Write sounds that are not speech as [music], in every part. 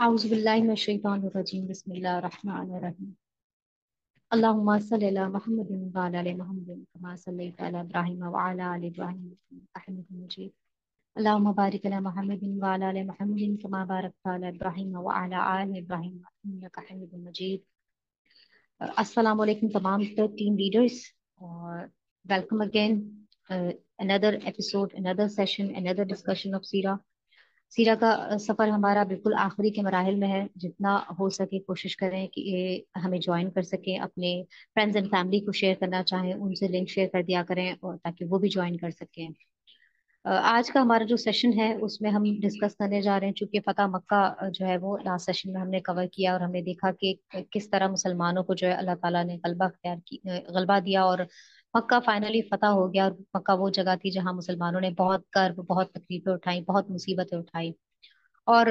أعوذ بالله من الشيطان الرجيم بسم الله الرحمن الرحيم اللهم صل على محمد وعلى آل محمد كما صليت على إبراهيم وعلى آل إبراهيم إنك حميد مجيد اللهم بارك على محمد وعلى آل محمد كما باركت على إبراهيم وعلى آل إبراهيم إنك حميد مجيد Assalamu alaikum tamam 13 readers uh, welcome again uh, another episode another session another discussion of Sira سیرا کا سفر ہمارا بالکل آخری کے مراحل میں ہے جتنا ہو سکے کوشش کریں کہ یہ ہمیں جوائن کر سکیں اپنے فرینڈز اینڈ فیملی کو شیئر کرنا چاہیں ان سے لنک شیئر کر دیا کریں اور تاکہ وہ بھی جوائن کر سکیں آج کا ہمارا جو سیشن ہے اس میں ہم ڈسکس کرنے جا رہے ہیں چونکہ فتح مکہ جو ہے وہ لاسٹ سیشن میں ہم نے کور کیا اور ہم نے دیکھا کہ کس طرح مسلمانوں کو جو ہے اللہ تعالیٰ نے غلبہ اختیار کی غلبہ دیا اور مکہ فائنلی فتح ہو گیا اور مکہ وہ جگہ تھی جہاں مسلمانوں نے بہت کرب بہت تکلیفیں اٹھائیں بہت مصیبتیں اٹھائی اور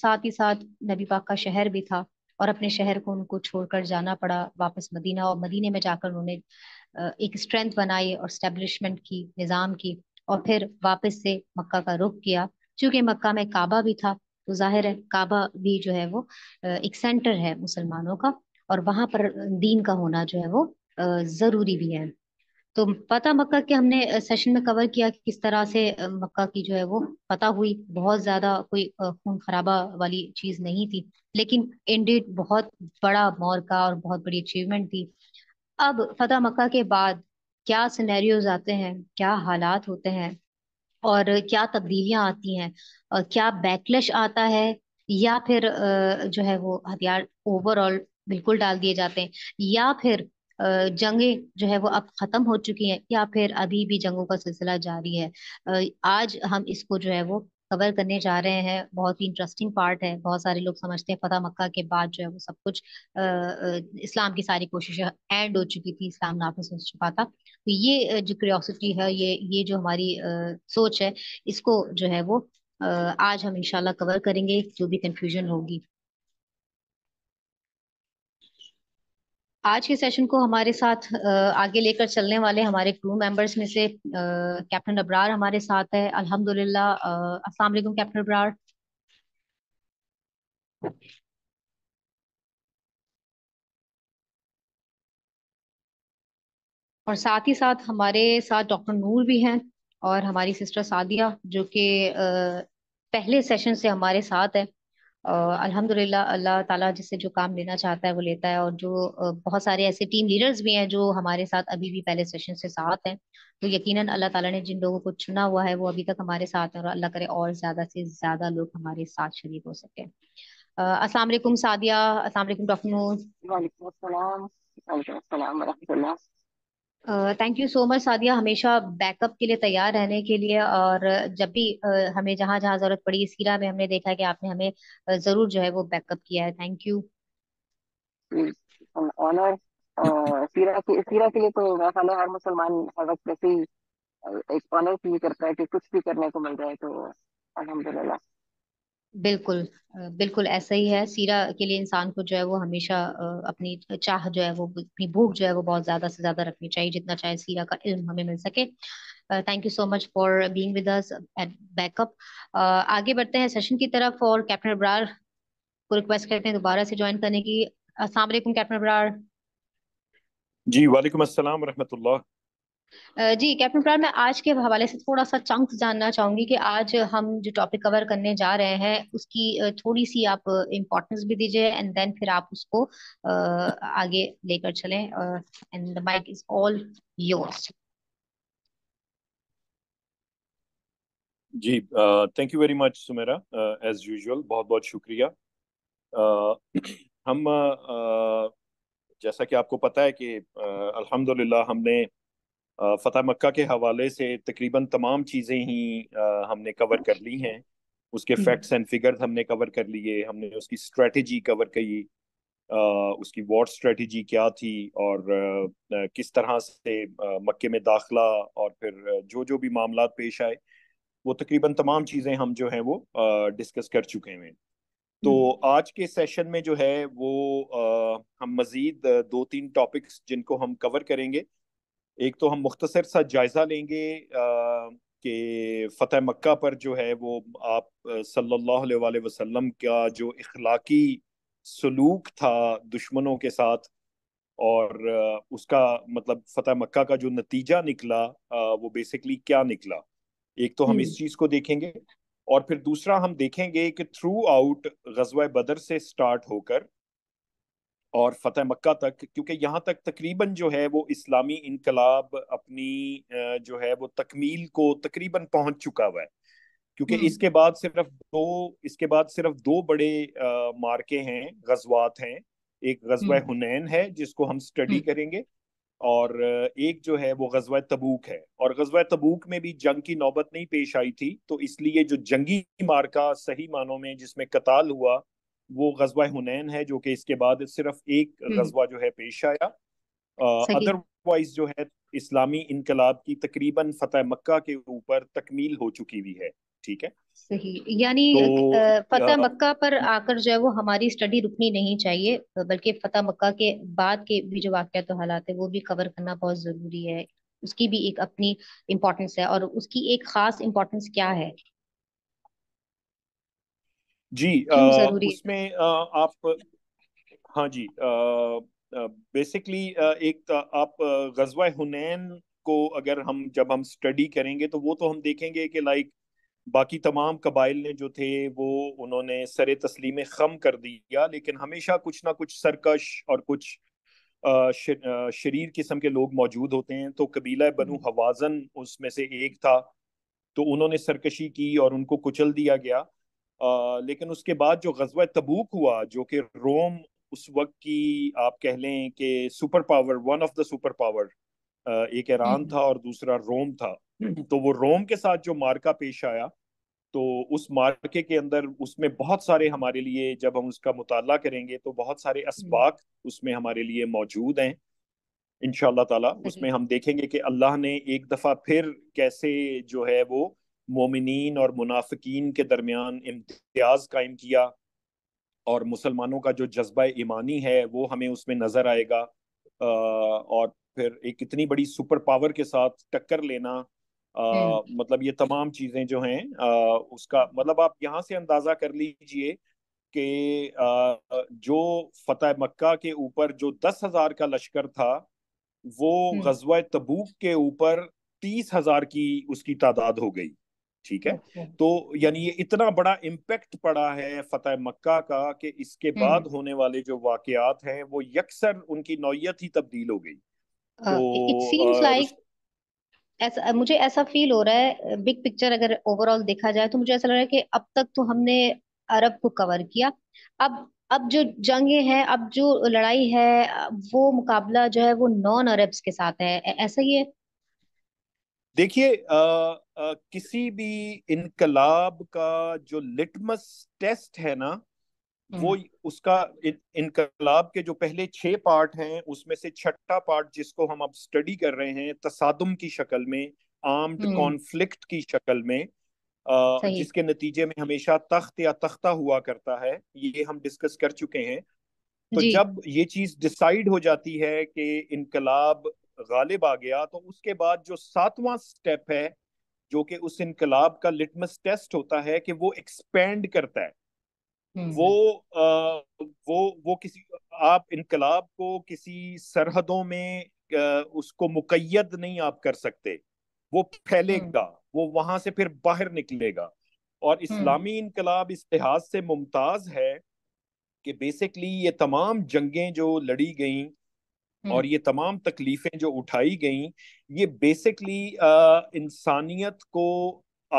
ساتھ ہی ساتھ نبی پاک کا شہر بھی تھا اور اپنے شہر کو ان کو چھوڑ کر جانا پڑا واپس مدینہ اور مدینہ میں جا کر انہوں نے ایک اسٹرینتھ بنائی اور اسٹیبلشمنٹ کی نظام کی اور پھر واپس سے مکہ کا رخ کیا چونکہ مکہ میں کعبہ بھی تھا تو ظاہر ہے کعبہ بھی جو ہے وہ ایک سینٹر ہے مسلمانوں کا اور وہاں پر دین کا ہونا جو ہے وہ ضروری بھی ہے تو فتح مکہ کے ہم نے سیشن میں کور کیا کہ کس طرح سے مکہ کی جو ہے وہ پتہ ہوئی بہت زیادہ کوئی خون خرابہ والی چیز نہیں تھی لیکن انڈیٹ بہت بڑا مورکا اور بہت بڑی اچیومنٹ تھی اب فتح مکہ کے بعد کیا سینیریوز آتے ہیں کیا حالات ہوتے ہیں اور کیا تبدیلیاں آتی ہیں کیا بیکلش آتا ہے یا پھر جو ہے وہ ہتھیار اوور آل بالکل ڈال دیے جاتے ہیں یا پھر جنگیں جو ہے وہ اب ختم ہو چکی ہیں یا پھر ابھی بھی جنگوں کا سلسلہ جاری ہے آج ہم اس کو جو ہے وہ کور کرنے جا رہے ہیں بہت ہی انٹرسٹنگ پارٹ ہے بہت سارے لوگ سمجھتے ہیں فتح مکہ کے بعد جو ہے وہ سب کچھ اسلام کی ساری کوششیں اینڈ ہو چکی تھی اسلام نافذ ہو چکا تھا تو یہ جو کریوسٹی ہے یہ یہ جو ہماری سوچ ہے اس کو جو ہے وہ آج ہم انشاءاللہ کور کریں گے جو بھی کنفیوژن ہوگی آج کے سیشن کو ہمارے ساتھ آگے لے کر چلنے والے ہمارے کرو ممبرس میں سے کیپٹن ابرار ہمارے ساتھ ہے الحمد للہ السلام علیکم کیپٹن ابرار اور ساتھ ہی ساتھ ہمارے ساتھ ڈاکٹر نور بھی ہیں اور ہماری سسٹر سعدیہ جو کہ پہلے سیشن سے ہمارے ساتھ ہے الحمد للہ اللہ تعالیٰ جس سے جو کام لینا چاہتا ہے وہ لیتا ہے اور جو بہت سارے ایسے ٹیم لیڈرز بھی ہیں جو ہمارے ساتھ ابھی بھی پہلے سیشن سے ساتھ ہیں تو یقیناً اللہ تعالیٰ نے جن لوگوں کو چنا ہوا ہے وہ ابھی تک ہمارے ساتھ ہیں اور اللہ کرے اور زیادہ سے زیادہ لوگ ہمارے ساتھ شریک ہو سکے السلام علیکم سعدیہ السلام علیکم السلام السلام ورحمۃ اللہ تھینک یو سو مچ سادیا ہمیشہ بیک اپ کے لیے تیار رہنے کے لیے اور جب بھی ہمیں جہاں جہاں ضرورت پڑی اس میں ہم نے دیکھا کہ آپ نے ہمیں ضرور جو ہے وہ بیک اپ کیا ہے تھینک یو آنر سیرا کے لیے تو میرا خیال ہے ہر مسلمان ہر وقت ایسے ہی ایک آنر فیل کرتا ہے کہ کچھ بھی کرنے کو مل جائے تو الحمد للہ بالکل بالکل ایسا ہی ہے سیرہ کے لیے انسان کو جو ہے وہ ہمیشہ اپنی چاہ جو ہے وہ اپنی بھوک جو ہے وہ بہت زیادہ سے زیادہ رکھنی چاہیے جتنا چاہے سیرہ کا علم ہمیں مل سکے thank you so much for being with us back up آگے بڑھتے ہیں سیشن کی طرف اور کیپٹن ابرار کو ریکویسٹ کرتے ہیں دوبارہ سے جوائن کرنے کی السلام علیکم کیپٹن ابرار جی وعلیکم السلام ورحمۃ اللہ جی کیپٹن پرار میں آج کے حوالے سے تھوڑا سا چنکس جاننا چاہوں گی کہ آج ہم جو ٹاپک کور کرنے جا رہے ہیں اس کی تھوڑی سی آپ امپورٹنس بھی دیجئے اینڈ دین پھر آپ اس کو آگے لے کر چلیں and the mic is all yours جی thank you very much Sameera as usual بہت بہت شکریہ ہم uh, جیسا کہ آپ کو پتا ہے کہ uh, الحمدللہ ہم نے فتح مکہ کے حوالے سے تقریباً تمام چیزیں ہی ہم نے کور کر لی ہیں اس کے فیکٹس اینڈ فگر ہم نے کور کر لیے ہم نے اس کی اسٹریٹجی کور کی اس کی واڈ اسٹریٹجی کیا تھی اور کس طرح سے مکے میں داخلہ اور پھر جو جو بھی معاملات پیش آئے وہ تقریباً تمام چیزیں ہم جو ہیں وہ ڈسکس کر چکے ہیں تو آج کے سیشن میں جو ہے وہ ہم مزید دو تین ٹاپکس جن کو ہم کور کریں گے ایک تو ہم مختصر سا جائزہ لیں گے کہ فتح مکہ پر جو ہے وہ آپ صلی اللہ علیہ وآلہ وسلم کا جو اخلاقی سلوک تھا دشمنوں کے ساتھ اور اس کا مطلب فتح مکہ کا جو نتیجہ نکلا وہ بیسکلی کیا نکلا ایک تو ہم اس چیز کو دیکھیں گے اور پھر دوسرا ہم دیکھیں گے کہ تھرو آؤٹ غزوہ بدر سے سٹارٹ ہو کر اور فتح مکہ تک کیونکہ یہاں تک تقریباً جو ہے وہ اسلامی انقلاب اپنی جو ہے وہ تکمیل کو تقریباً پہنچ چکا ہوا ہے کیونکہ اس کے بعد صرف دو اس کے بعد صرف دو بڑے مارکے ہیں غزوات ہیں ایک غزوہ ہنین ہے جس کو ہم سٹڈی کریں گے اور ایک جو ہے وہ غزوہ تبوک ہے اور غزوہ تبوک میں بھی جنگ کی نوبت نہیں پیش آئی تھی تو اس لیے جو جنگی مارکا صحیح معنوں میں جس میں قتال ہوا وہ غزوہ ہنین ہے جو کہ اس کے بعد صرف ایک غزوہ جو ہے پیش آیا ادر وائز جو ہے اسلامی انقلاب کی تقریباً فتح مکہ کے اوپر تکمیل ہو چکی ہوئی ہے ٹھیک ہے صحیح یعنی فتح مکہ پر آ کر جو ہے وہ ہماری اسٹڈی رکنی نہیں چاہیے بلکہ فتح مکہ کے بعد کے بھی جو واقعات و حالات ہیں وہ بھی کور کرنا بہت ضروری ہے اس کی بھی ایک اپنی امپورٹنس ہے اور اس کی ایک خاص امپورٹنس کیا ہے جی, جی، اس میں آپ ہاں جی بیسکلی ایک آپ غزوہ ہنین کو اگر ہم جب ہم اسٹڈی کریں گے تو وہ تو ہم دیکھیں گے کہ لائک باقی تمام قبائل نے جو تھے وہ انہوں نے سر تسلیم خم کر دیا لیکن ہمیشہ کچھ نہ کچھ سرکش اور کچھ شریر قسم کے لوگ موجود ہوتے ہیں تو قبیلہ بنو حوازن اس میں سے ایک تھا تو انہوں نے سرکشی کی اور ان کو کچل دیا گیا لیکن اس کے بعد جو غزوہ تبوک ہوا جو کہ روم اس وقت کی آپ کہہ لیں کہ super super power power one of the ایک ایران تھا اور دوسرا روم تھا تو وہ روم کے ساتھ جو مارکا پیش آیا تو اس مارکے کے اندر اس میں بہت سارے ہمارے لیے جب ہم اس کا مطالعہ کریں گے تو بہت سارے اسباق اس میں ہمارے لیے موجود ہیں ان شاء اللہ تعالیٰ اس میں ہم دیکھیں گے کہ اللہ نے ایک دفعہ پھر کیسے جو ہے وہ مومنین اور منافقین کے درمیان امتیاز قائم کیا اور مسلمانوں کا جو جذبہ ایمانی ہے وہ ہمیں اس میں نظر آئے گا اور پھر ایک اتنی بڑی سپر پاور کے ساتھ ٹکر لینا مطلب یہ تمام چیزیں جو ہیں اس کا مطلب آپ یہاں سے اندازہ کر لیجئے کہ جو فتح مکہ کے اوپر جو دس ہزار کا لشکر تھا وہ غزوہ تبوک کے اوپر تیس ہزار کی اس کی تعداد ہو گئی ٹھیک ہے تو یعنی یہ اتنا بڑا امپیکٹ پڑا ہے فتح مکہ کا کہ اس کے بعد ہونے والے جو واقعات ہیں وہ یکسر ان کی نوعیت ہی تبدیل ہو گئی مجھے ایسا فیل ہو رہا ہے بگ پکچر اگر اوور آل دیکھا جائے تو مجھے ایسا لگ رہا ہے کہ اب تک تو ہم نے عرب کو کور کیا اب اب جو جنگیں ہیں اب جو لڑائی ہے وہ مقابلہ جو ہے وہ نان عربس کے ساتھ ہے ایسا ہی ہے دیکھیے کسی بھی انقلاب کا جو لٹمس ٹیسٹ ہے نا وہ اس کا انقلاب کے جو پہلے چھ پارٹ ہیں اس میں سے چھٹا پارٹ جس کو ہم اب اسٹڈی کر رہے ہیں تصادم کی شکل میں آرمڈ کانفلکٹ کی شکل میں جس کے نتیجے میں ہمیشہ تخت یا تختہ ہوا کرتا ہے یہ ہم ڈسکس کر چکے ہیں تو جی۔ جب یہ چیز ڈسائڈ ہو جاتی ہے کہ انقلاب غالب آ گیا تو اس کے بعد جو ساتواں سٹیپ ہے جو کہ اس انقلاب کا لٹمس ٹیسٹ ہوتا ہے کہ وہ ایکسپینڈ کرتا ہے وہ وہ وہ کسی آپ انقلاب کو کسی سرحدوں میں اس کو مقید نہیں آپ کر سکتے وہ پھیلے گا وہ وہاں سے پھر باہر نکلے گا اور اسلامی انقلاب اس لحاظ سے ممتاز ہے کہ بیسکلی یہ تمام جنگیں جو لڑی گئیں اور یہ تمام تکلیفیں جو اٹھائی گئیں یہ بیسکلی انسانیت کو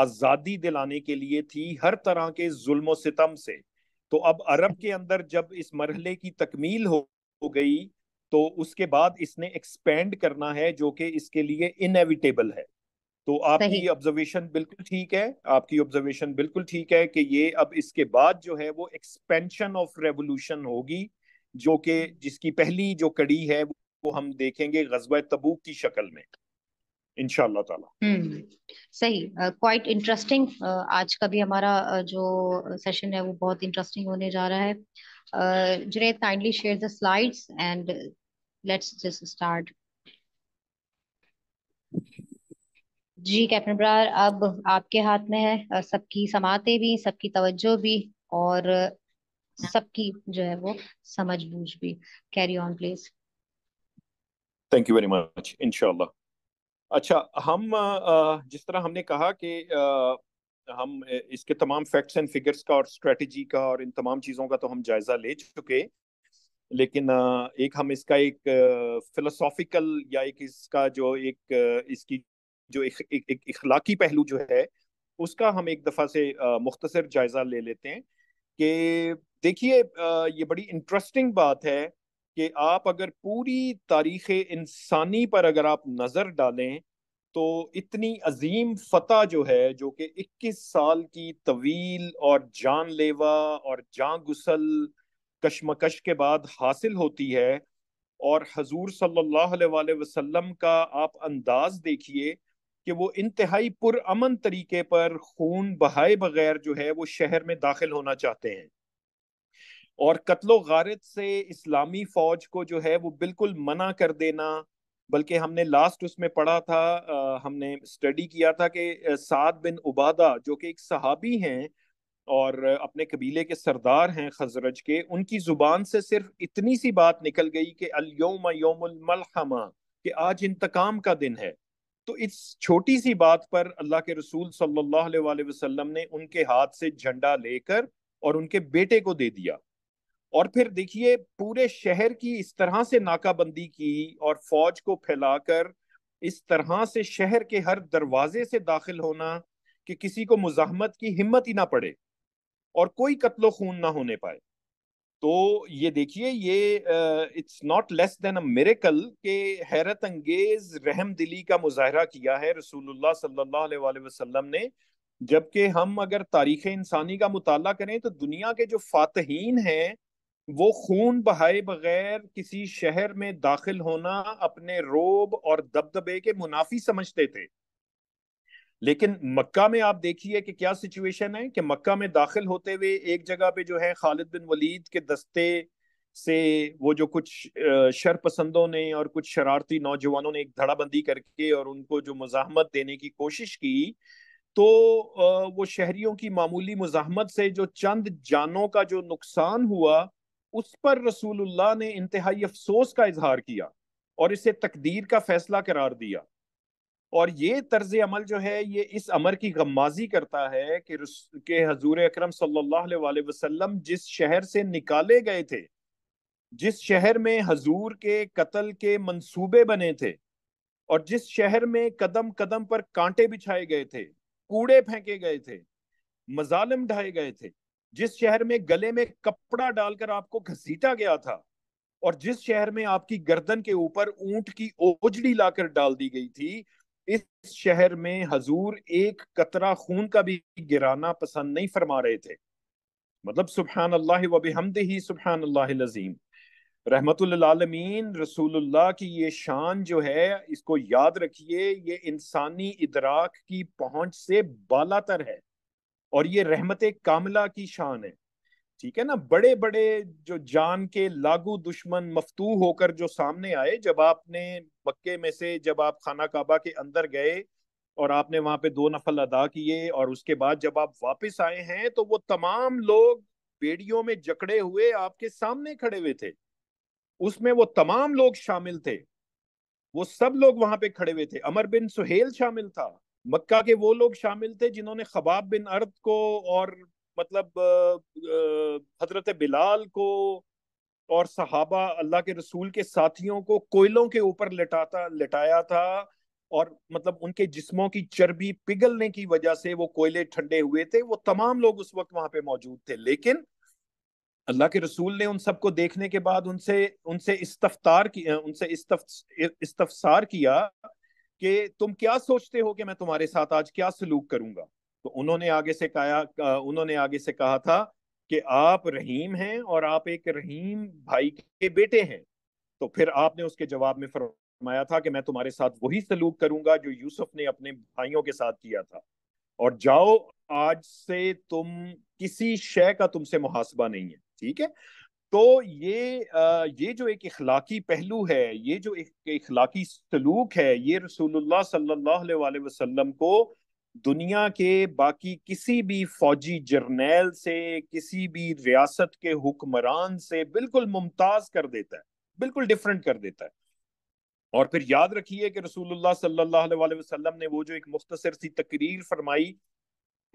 آزادی دلانے کے لیے تھی ہر طرح کے ظلم و ستم سے تو اب عرب کے اندر جب اس مرحلے کی تکمیل ہو گئی تو اس کے بعد اس نے ایکسپینڈ کرنا ہے جو کہ اس کے لیے انیویٹیبل ہے تو آپ کی آبزرویشن بالکل ٹھیک ہے آپ کی آبزرویشن بالکل ٹھیک ہے کہ یہ اب اس کے بعد جو ہے وہ ایکسپینشن آف ریولوشن ہوگی جو کہ جس کی پہلی جو کڑی ہے وہ ہم دیکھیں گے غزوہ تبوک کی شکل میں انشاءاللہ تعالی صحیح کوائٹ انٹرسٹنگ آج کا بھی ہمارا جو سیشن ہے وہ بہت انٹرسٹنگ ہونے جا رہا ہے Junaid kindly share the slides and let's just start جی کیپٹن برار اب آپ کے ہاتھ میں ہے سب کی سماعتیں بھی سب کی توجہ بھی اور سب کی جو ہے وہ سمجھ بوجھ بھی carry on please thank you very much انشاءاللہ اچھا ہم جس طرح ہم نے کہا کہ ہم اس کے تمام فیکٹس اینڈ فگرز کا اور اسٹریٹجی کا اور ان تمام چیزوں کا تو ہم جائزہ لے چکے لیکن ایک ہم اس کا ایک فلسافیکل یا ایک اس کا جو ایک اس کی جو ایک اخلاقی پہلو جو ہے اس کا ہم ایک دفعہ سے مختصر جائزہ لے لیتے ہیں کہ دیکھیے یہ بڑی انٹرسٹنگ بات ہے کہ آپ اگر پوری تاریخ انسانی پر اگر آپ نظر ڈالیں تو اتنی عظیم فتح جو ہے جو کہ اکیس سال کی طویل اور جان لیوا اور جان گسل کشمکش کے بعد حاصل ہوتی ہے اور حضور صلی اللہ علیہ وسلم کا آپ انداز دیکھیے کہ وہ انتہائی پر امن طریقے پر خون بہائے بغیر جو ہے وہ شہر میں داخل ہونا چاہتے ہیں اور قتل و غارت سے اسلامی فوج کو جو ہے وہ بالکل منع کر دینا بلکہ ہم نے لاسٹ اس میں پڑھا تھا ہم نے اسٹڈی کیا تھا کہ سعد بن عبادہ جو کہ ایک صحابی ہیں اور اپنے قبیلے کے سردار ہیں خزرج کے ان کی زبان سے صرف اتنی سی بات نکل گئی کہ الوم یوم الملحمہ کہ آج انتقام کا دن ہے تو اس چھوٹی سی بات پر اللہ کے رسول صلی اللہ علیہ وآلہ وسلم نے ان کے ہاتھ سے جھنڈا لے کر اور ان کے بیٹے کو دے دیا اور پھر دیکھیے پورے شہر کی اس طرح سے ناکہ بندی کی اور فوج کو پھیلا کر اس طرح سے شہر کے ہر دروازے سے داخل ہونا کہ کسی کو مزاحمت کی ہمت ہی نہ پڑے اور کوئی قتل و خون نہ ہونے پائے تو یہ دیکھیے یہ it's not less than a miracle کہ حیرت انگیز رحم دلی کا مظاہرہ کیا ہے رسول اللہ صلی اللہ علیہ وآلہ وسلم نے جبکہ ہم اگر تاریخ انسانی کا مطالعہ کریں تو دنیا کے جو فاتحین ہیں وہ خون بہائے بغیر کسی شہر میں داخل ہونا اپنے روب اور دبدبے کے منافی سمجھتے تھے لیکن مکہ میں آپ دیکھیے کہ کیا سچویشن ہے کہ مکہ میں داخل ہوتے ہوئے ایک جگہ پہ جو ہے خالد بن ولید کے دستے سے وہ جو کچھ شر پسندوں نے اور کچھ شرارتی نوجوانوں نے ایک دھڑا بندی کر کے اور ان کو جو مزاحمت دینے کی کوشش کی تو وہ شہریوں کی معمولی مزاحمت سے جو چند جانوں کا جو نقصان ہوا اس پر رسول اللہ نے انتہائی افسوس کا اظہار کیا اور اسے تقدیر کا فیصلہ قرار دیا اور یہ طرز عمل جو ہے یہ اس عمر کی غمازی کرتا ہے کہ حضور اکرم صلی اللہ علیہ وسلم جس شہر سے نکالے گئے تھے جس شہر میں حضور کے قتل کے منصوبے بنے تھے اور جس شہر میں قدم قدم پر کانٹے بچھائے گئے تھے کوڑے پھینکے گئے تھے مظالم ڈھائے گئے تھے جس شہر میں گلے میں کپڑا ڈال کر آپ کو گھسیٹا گیا تھا اور جس شہر میں آپ کی گردن کے اوپر اونٹ کی اوجڑی لا کر ڈال دی گئی تھی اس شہر میں حضور ایک خون کا بھی گرانا پسند نہیں فرما رہے تھے مطلب سبحان اللہ و ہی سبحان اللہ العظیم رحمت اللہ رسول اللہ کی یہ شان جو ہے اس کو یاد رکھیے یہ انسانی ادراک کی پہنچ سے بالا تر ہے اور یہ رحمت کاملہ کی شان ہے ٹھیک ہے نا بڑے بڑے جو جان کے لاگو دشمن مفتو ہو کر جو سامنے آئے جب آپ نے مکے میں سے جب آپ خانہ کعبہ کے اندر گئے اور آپ نے وہاں پہ دو نفل ادا کیے اور اس کے بعد جب آپ واپس آئے ہیں تو وہ تمام لوگ بیڑیوں میں جکڑے ہوئے آپ کے سامنے کھڑے ہوئے تھے اس میں وہ تمام لوگ شامل تھے وہ سب لوگ وہاں پہ کھڑے ہوئے تھے امر بن سہیل شامل تھا مکہ کے وہ لوگ شامل تھے جنہوں نے خباب بن ارد کو اور مطلب حضرت بلال کو اور صحابہ اللہ کے رسول کے ساتھیوں کو کوئلوں کے اوپر لٹاتا لٹایا تھا اور مطلب ان کے جسموں کی چربی پگھلنے کی وجہ سے وہ کوئلے ٹھنڈے ہوئے تھے وہ تمام لوگ اس وقت وہاں پہ موجود تھے لیکن اللہ کے رسول نے ان سب کو دیکھنے کے بعد ان سے ان سے استفتار ان سے استفسار کیا کہ تم کیا سوچتے ہو کہ میں تمہارے ساتھ آج کیا سلوک کروں گا تو انہوں نے آگے سے کہا انہوں نے آگے سے کہا تھا کہ آپ رحیم ہیں اور آپ ایک رحیم بھائی کے بیٹے ہیں تو پھر آپ نے اس کے جواب میں فرمایا تھا کہ میں تمہارے ساتھ وہی سلوک کروں گا جو یوسف نے اپنے بھائیوں کے ساتھ کیا تھا اور جاؤ آج سے تم کسی شے کا تم سے محاسبہ نہیں ہے ٹھیک ہے تو یہ یہ جو ایک اخلاقی پہلو ہے یہ جو ایک اخلاقی سلوک ہے یہ رسول اللہ صلی اللہ علیہ وسلم کو دنیا کے باقی کسی بھی فوجی جرنیل سے کسی بھی ریاست کے حکمران سے بالکل ممتاز کر دیتا ہے بالکل ڈیفرنٹ کر دیتا ہے اور پھر یاد رکھیے کہ رسول اللہ صلی اللہ علیہ وسلم نے وہ جو ایک مختصر سی تقریر فرمائی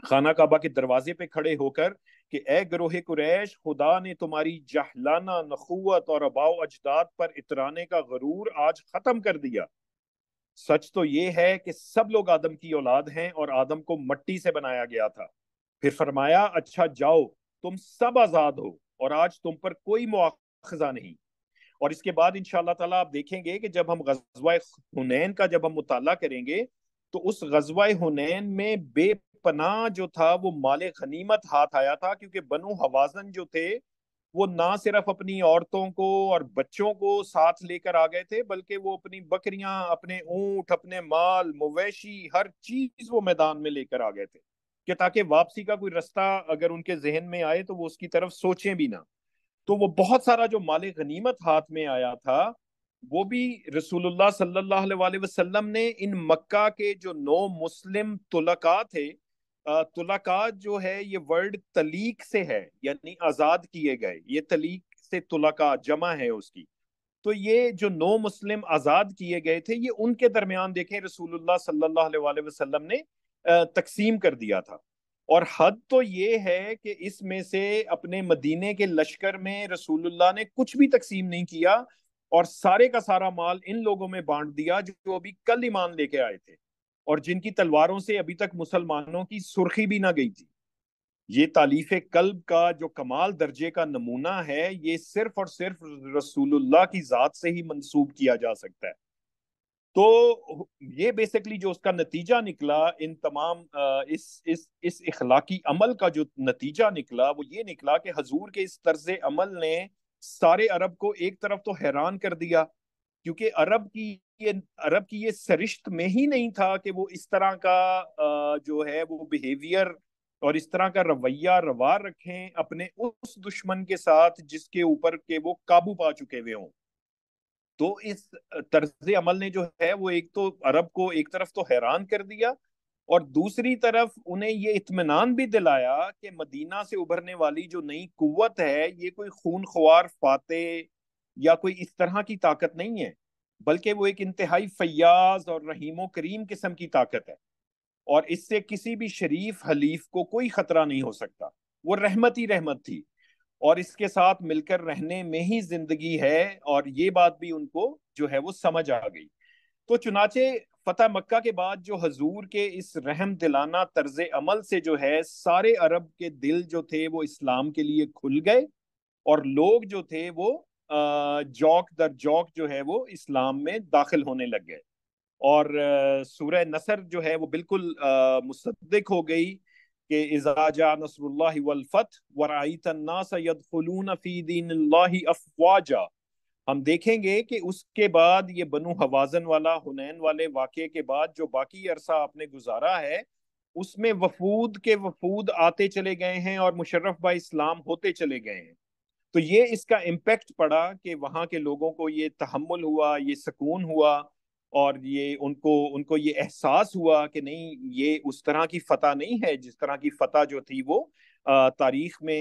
خانہ کعبہ کے دروازے پہ کھڑے ہو کر کہ اے گروہ قریش خدا نے تمہاری جہلانہ نخوت اور اباؤ اجداد پر اترانے کا غرور آج ختم کر دیا سچ تو یہ ہے کہ سب لوگ آدم کی اولاد ہیں اور آدم کو مٹی سے بنایا گیا تھا پھر فرمایا اچھا جاؤ تم سب آزاد ہو اور آج تم پر کوئی مواخذہ نہیں اور اس کے بعد انشاءاللہ تعالیٰ آپ دیکھیں گے کہ جب ہم غزوہ ہنین کا جب ہم مطالعہ کریں گے تو اس غزوہ ہنین میں بے پناہ جو تھا وہ مال غنیمت ہاتھ آیا تھا کیونکہ بنو حوازن جو تھے وہ نہ صرف اپنی عورتوں کو اور بچوں کو ساتھ لے کر تھے بلکہ وہ وہ اپنی بکریاں اپنے اپنے اونٹ مال مویشی ہر چیز میدان میں لے کر آ گئے تھے تاکہ واپسی کا کوئی رستہ اگر ان کے ذہن میں آئے تو وہ اس کی طرف سوچیں بھی نہ تو وہ بہت سارا جو مال غنیمت ہاتھ میں آیا تھا وہ بھی رسول اللہ صلی اللہ علیہ وسلم نے ان مکہ کے جو نو مسلم تلکا تھے طلاقات جو ہے یہ ورڈ تلیق سے ہے یعنی آزاد کیے گئے یہ تلیق سے طلاقات جمع ہے اس کی تو یہ جو نو مسلم آزاد کیے گئے تھے یہ ان کے درمیان دیکھیں رسول اللہ صلی اللہ علیہ وسلم نے تقسیم کر دیا تھا اور حد تو یہ ہے کہ اس میں سے اپنے مدینے کے لشکر میں رسول اللہ نے کچھ بھی تقسیم نہیں کیا اور سارے کا سارا مال ان لوگوں میں بانٹ دیا جو ابھی کل ایمان لے کے آئے تھے اور جن کی تلواروں سے ابھی تک مسلمانوں کی سرخی بھی نہ گئی تھی یہ تعلیف قلب کا جو کمال درجے کا نمونہ ہے یہ صرف اور صرف رسول اللہ کی ذات سے ہی منسوب کیا جا سکتا ہے تو یہ بیسکلی جو اس کا نتیجہ نکلا ان تمام اس اخلاقی عمل کا جو نتیجہ نکلا وہ یہ نکلا کہ حضور کے اس طرز عمل نے سارے عرب کو ایک طرف تو حیران کر دیا کیونکہ عرب کی عرب کی یہ سرشت میں ہی نہیں تھا کہ وہ اس طرح کا جو ہے وہ بیہیویئر اور اس طرح کا رویہ روا رکھیں اپنے اس دشمن کے ساتھ جس کے اوپر وہ قابو پا چکے ہوئے ہوں تو اس طرز عمل نے جو ہے وہ ایک تو عرب کو ایک طرف تو حیران کر دیا اور دوسری طرف انہیں یہ اطمینان بھی دلایا کہ مدینہ سے ابھرنے والی جو نئی قوت ہے یہ کوئی خونخوار فاتح یا کوئی اس طرح کی طاقت نہیں ہے بلکہ وہ ایک انتہائی فیاض اور رحیم و کریم قسم کی طاقت ہے اور اس سے کسی بھی شریف حلیف کو کوئی خطرہ نہیں ہو سکتا وہ رحمت ہی رحمت تھی اور اس کے ساتھ مل کر رہنے میں ہی زندگی ہے اور یہ بات بھی ان کو جو ہے وہ سمجھ آ گئی تو چنانچہ فتح مکہ کے بعد جو حضور کے اس رحم دلانہ طرز عمل سے جو ہے سارے عرب کے دل جو تھے وہ اسلام کے لیے کھل گئے اور لوگ جو تھے وہ جوک در جوک جو ہے وہ اسلام میں داخل ہونے لگ گئے اور سورہ نصر جو ہے وہ بالکل مصدق ہو گئی کہ اذا نصر والفتح الناس افواجا ہم دیکھیں گے کہ اس کے بعد یہ بنو حوازن والا ہنین والے واقعے کے بعد جو باقی عرصہ آپ نے گزارا ہے اس میں وفود کے وفود آتے چلے گئے ہیں اور مشرف با اسلام ہوتے چلے گئے ہیں تو یہ اس کا امپیکٹ پڑا کہ وہاں کے لوگوں کو یہ تحمل ہوا یہ سکون ہوا اور یہ ان کو ان کو یہ احساس ہوا کہ نہیں یہ اس طرح کی فتح نہیں ہے جس طرح کی فتح جو تھی وہ تاریخ میں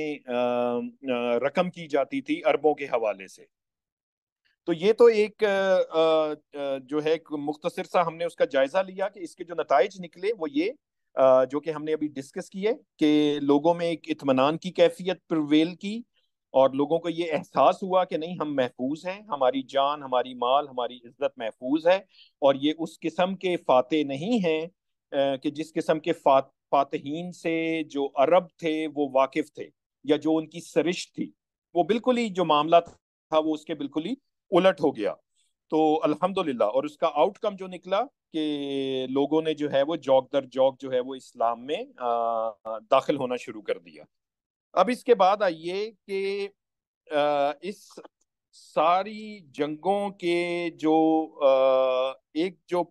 رقم کی جاتی تھی عربوں کے حوالے سے تو یہ تو ایک جو ہے مختصر سا ہم نے اس کا جائزہ لیا کہ اس کے جو نتائج نکلے وہ یہ جو کہ ہم نے ابھی ڈسکس کیے کہ لوگوں میں ایک اطمینان کی کیفیت پرویل کی اور لوگوں کو یہ احساس ہوا کہ نہیں ہم محفوظ ہیں ہماری جان ہماری مال ہماری عزت محفوظ ہے اور یہ اس قسم کے فاتح نہیں ہیں کہ جس قسم کے فاتحین سے جو عرب تھے وہ واقف تھے یا جو ان کی سرش تھی وہ بالکل ہی جو معاملہ تھا وہ اس کے بالکل ہی الٹ ہو گیا تو الحمدللہ اور اس کا آؤٹ کم جو نکلا کہ لوگوں نے جو ہے وہ جوک در جوک جو ہے وہ اسلام میں داخل ہونا شروع کر دیا اب اس کے بعد آئیے کہ اس ساری جنگوں کے جو ایک جو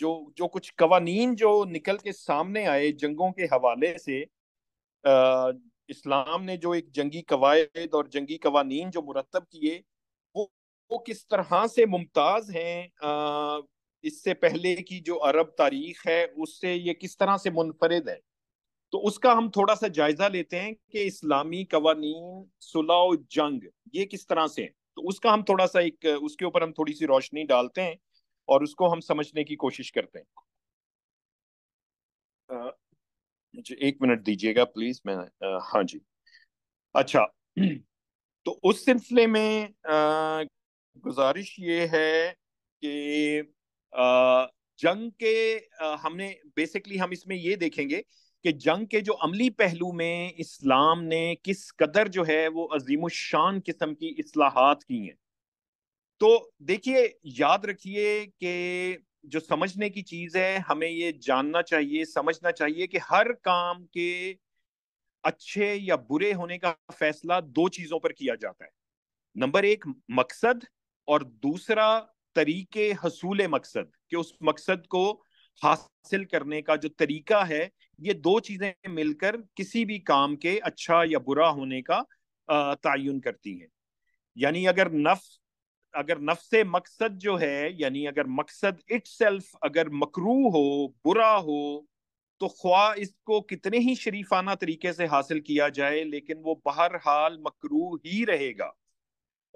جو جو کچھ قوانین جو نکل کے سامنے آئے جنگوں کے حوالے سے اسلام نے جو ایک جنگی قواعد اور جنگی قوانین جو مرتب کیے وہ کس طرح سے ممتاز ہیں اس سے پہلے کی جو عرب تاریخ ہے اس سے یہ کس طرح سے منفرد ہے تو اس کا ہم تھوڑا سا جائزہ لیتے ہیں کہ اسلامی قوانین صلح و جنگ یہ کس طرح سے ہیں تو اس کا ہم تھوڑا سا ایک اس کے اوپر ہم تھوڑی سی روشنی ڈالتے ہیں اور اس کو ہم سمجھنے کی کوشش کرتے ہیں ایک منٹ دیجیے گا پلیز میں ہاں جی اچھا تو اس سلسلے میں گزارش یہ ہے کہ جنگ کے ہم نے بیسکلی ہم اس میں یہ دیکھیں گے کہ جنگ کے جو عملی پہلو میں اسلام نے کس قدر جو ہے وہ عظیم الشان قسم کی اصلاحات کی ہیں تو دیکھیے یاد رکھیے کہ جو سمجھنے کی چیز ہے ہمیں یہ جاننا چاہیے سمجھنا چاہیے کہ ہر کام کے اچھے یا برے ہونے کا فیصلہ دو چیزوں پر کیا جاتا ہے نمبر ایک مقصد اور دوسرا طریقے حصول مقصد کہ اس مقصد کو حاصل کرنے کا جو طریقہ ہے یہ دو چیزیں مل کر کسی بھی کام کے اچھا یا برا ہونے کا تعین کرتی ہیں یعنی اگر نفس اگر نفس مقصد جو ہے یعنی اگر مقصد اٹ سیلف اگر مکرو ہو برا ہو تو خواہ اس کو کتنے ہی شریفانہ طریقے سے حاصل کیا جائے لیکن وہ بہرحال مکرو ہی رہے گا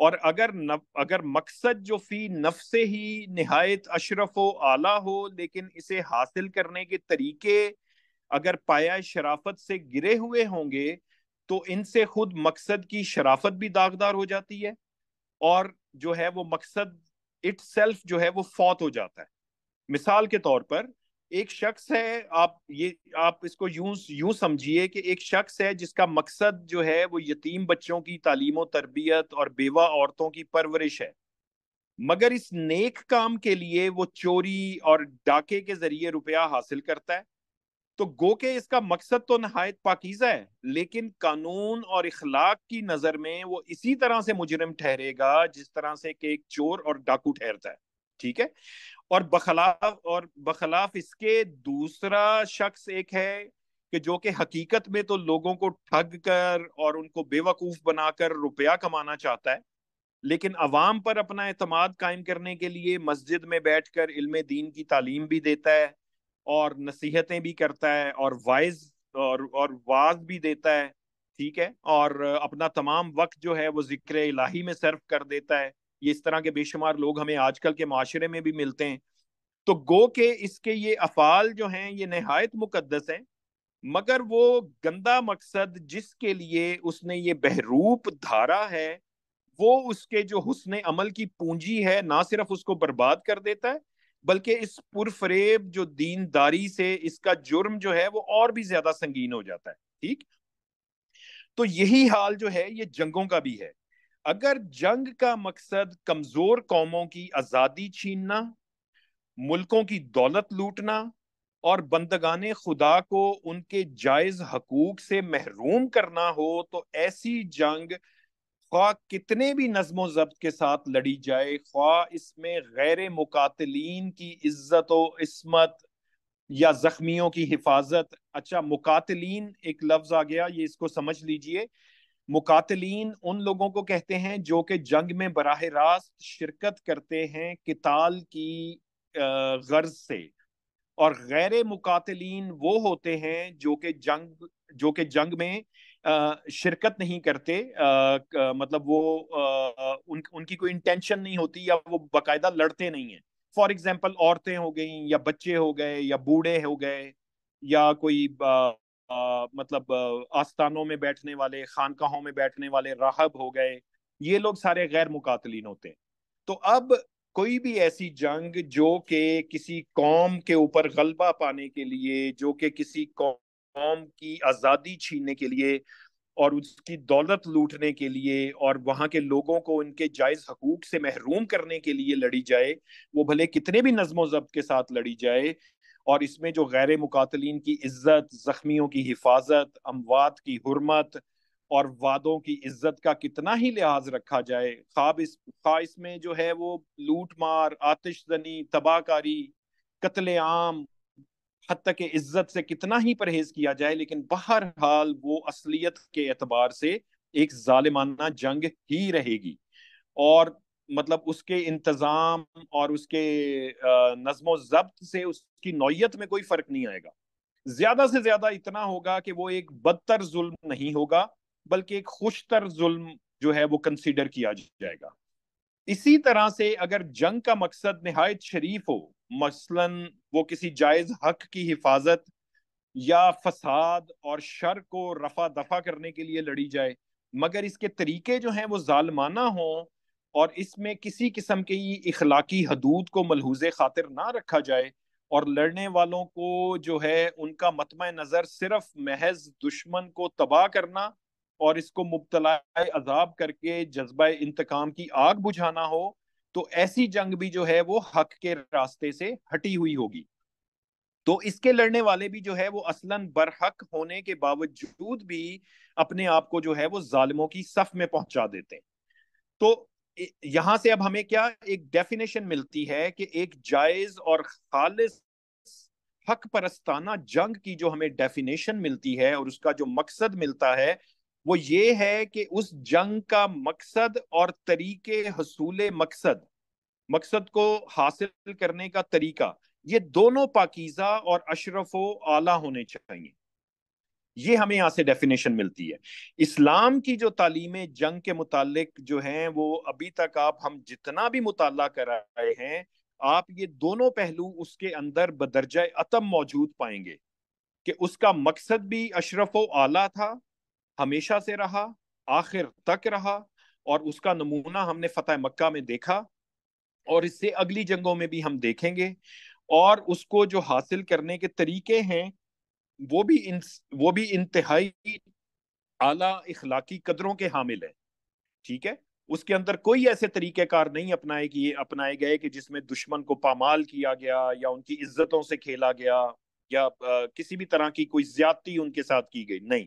اور اگر نف... اگر مقصد جو فی نفس ہی نہایت اشرف و اعلیٰ ہو لیکن اسے حاصل کرنے کے طریقے اگر پایا شرافت سے گرے ہوئے ہوں گے تو ان سے خود مقصد کی شرافت بھی داغدار ہو جاتی ہے اور جو ہے وہ مقصد اٹ سیلف جو ہے وہ فوت ہو جاتا ہے مثال کے طور پر ایک شخص ہے آپ یہ آپ اس کو یوں یوں سمجھیے کہ ایک شخص ہے جس کا مقصد جو ہے وہ یتیم بچوں کی تعلیم و تربیت اور بیوہ عورتوں کی پرورش ہے مگر اس نیک کام کے لیے وہ چوری اور ڈاکے کے ذریعے روپیہ حاصل کرتا ہے تو گو کے اس کا مقصد تو نہایت پاکیزہ ہے لیکن قانون اور اخلاق کی نظر میں وہ اسی طرح سے مجرم ٹھہرے گا جس طرح سے کہ ایک چور اور ڈاکو ٹھہرتا ہے ٹھیک ہے اور بخلاف اور بخلاف اس کے دوسرا شخص ایک ہے کہ جو کہ حقیقت میں تو لوگوں کو ٹھگ کر اور ان کو بے وقوف بنا کر روپیہ کمانا چاہتا ہے لیکن عوام پر اپنا اعتماد قائم کرنے کے لیے مسجد میں بیٹھ کر علم دین کی تعلیم بھی دیتا ہے اور نصیحتیں بھی کرتا ہے اور وائز اور اور واز بھی دیتا ہے ٹھیک ہے اور اپنا تمام وقت جو ہے وہ ذکر الہی میں صرف کر دیتا ہے یہ اس طرح کے بے شمار لوگ ہمیں آج کل کے معاشرے میں بھی ملتے ہیں تو گو کے اس کے یہ افعال جو ہیں یہ نہایت مقدس ہیں مگر وہ گندا مقصد جس کے لیے اس نے یہ بحروپ دھارا ہے وہ اس کے جو حسن عمل کی پونجی ہے نہ صرف اس کو برباد کر دیتا ہے بلکہ اس اس جو جو سے کا جرم ہے وہ اور بھی زیادہ سنگین ہو جاتا ہے ٹھیک تو یہی حال جو ہے یہ جنگوں کا بھی ہے اگر جنگ کا مقصد کمزور قوموں کی آزادی چھیننا ملکوں کی دولت لوٹنا اور بندگان خدا کو ان کے جائز حقوق سے محروم کرنا ہو تو ایسی جنگ خواہ کتنے بھی نظم و ضبط کے ساتھ لڑی جائے خواہ اس میں غیر مقاتلین کی عزت و عصمت یا زخمیوں کی حفاظت اچھا مقاتلین ایک لفظ آ گیا یہ اس کو سمجھ لیجئے مقاتلین ان لوگوں کو کہتے ہیں جو کہ جنگ میں براہ راست شرکت کرتے ہیں کتال کی غرض سے اور غیر مقاتلین وہ ہوتے ہیں جو کہ جنگ جو کہ جنگ میں شرکت نہیں کرتے مطلب وہ ان کی کوئی انٹینشن نہیں ہوتی یا وہ باقاعدہ لڑتے نہیں ہیں فار ایگزامپل عورتیں ہو گئیں یا بچے ہو گئے یا بوڑھے ہو گئے یا کوئی مطلب آستانوں میں بیٹھنے والے خانقاہوں میں بیٹھنے والے راہب ہو گئے یہ لوگ سارے غیر مقاتلین ہوتے ہیں تو اب کوئی بھی ایسی جنگ جو کہ کسی قوم کے اوپر غلبہ پانے کے لیے جو کہ کسی قوم قوم کی آزادی چھیننے کے لیے اور اس کی دولت لوٹنے کے لیے اور وہاں کے لوگوں کو ان کے جائز حقوق سے محروم کرنے کے لیے لڑی جائے وہ بھلے کتنے بھی نظم و ضبط کے ساتھ لڑی جائے اور اس میں جو غیر مقاتلین کی عزت زخمیوں کی حفاظت اموات کی حرمت اور وادوں کی عزت کا کتنا ہی لحاظ رکھا جائے خواب اس اس میں جو ہے وہ لوٹ مار آتش زنی تباہ کاری قتل عام حتیٰ کہ عزت سے کتنا ہی پرہیز کیا جائے لیکن بہرحال وہ اصلیت کے اعتبار سے ایک ظالمانہ جنگ ہی رہے گی اور مطلب اس کے انتظام اور اس کے نظم و ضبط سے اس کی نوعیت میں کوئی فرق نہیں آئے گا زیادہ سے زیادہ اتنا ہوگا کہ وہ ایک بدتر ظلم نہیں ہوگا بلکہ ایک خوشتر ظلم جو ہے وہ کنسیڈر کیا جائے گا اسی طرح سے اگر جنگ کا مقصد نہایت شریف ہو مثلا وہ کسی جائز حق کی حفاظت یا فساد اور شر کو رفع دفع کرنے کے لیے لڑی جائے مگر اس کے طریقے جو ہیں وہ ظالمانہ ہوں اور اس میں کسی قسم کی اخلاقی حدود کو ملحوظ خاطر نہ رکھا جائے اور لڑنے والوں کو جو ہے ان کا متمع نظر صرف محض دشمن کو تباہ کرنا اور اس کو مبتلا عذاب کر کے جذبہ انتقام کی آگ بجھانا ہو تو ایسی جنگ بھی جو ہے وہ حق کے راستے سے ہٹی ہوئی ہوگی تو اس کے لڑنے والے بھی جو ہے وہ اصلاً برحق ہونے کے باوجود بھی اپنے آپ کو جو ہے وہ ظالموں کی صف میں پہنچا دیتے ہیں تو یہاں سے اب ہمیں کیا ایک ڈیفینیشن ملتی ہے کہ ایک جائز اور خالص حق پرستانہ جنگ کی جو ہمیں ڈیفینیشن ملتی ہے اور اس کا جو مقصد ملتا ہے وہ یہ ہے کہ اس جنگ کا مقصد اور طریقے حصول مقصد مقصد کو حاصل کرنے کا طریقہ یہ دونوں پاکیزہ اور اشرف و اعلیٰ ہونے چاہیے یہ ہمیں یہاں سے ڈیفینیشن ملتی ہے اسلام کی جو تعلیم جنگ کے متعلق جو ہیں وہ ابھی تک آپ ہم جتنا بھی مطالعہ کر رہے ہیں آپ یہ دونوں پہلو اس کے اندر بدرجہ اتم موجود پائیں گے کہ اس کا مقصد بھی اشرف و اعلیٰ تھا ہمیشہ سے رہا آخر تک رہا اور اس کا نمونہ ہم نے فتح مکہ میں دیکھا اور اس سے اگلی جنگوں میں بھی ہم دیکھیں گے اور اس کو جو حاصل کرنے کے طریقے ہیں وہ بھی ان وہ بھی انتہائی اعلیٰ اخلاقی قدروں کے حامل ہیں ٹھیک ہے اس کے اندر کوئی ایسے طریقہ کار نہیں اپنائے اپنا اپنائے گئے کہ جس میں دشمن کو پامال کیا گیا یا ان کی عزتوں سے کھیلا گیا یا کسی بھی طرح کی کوئی زیادتی ان کے ساتھ کی گئی نہیں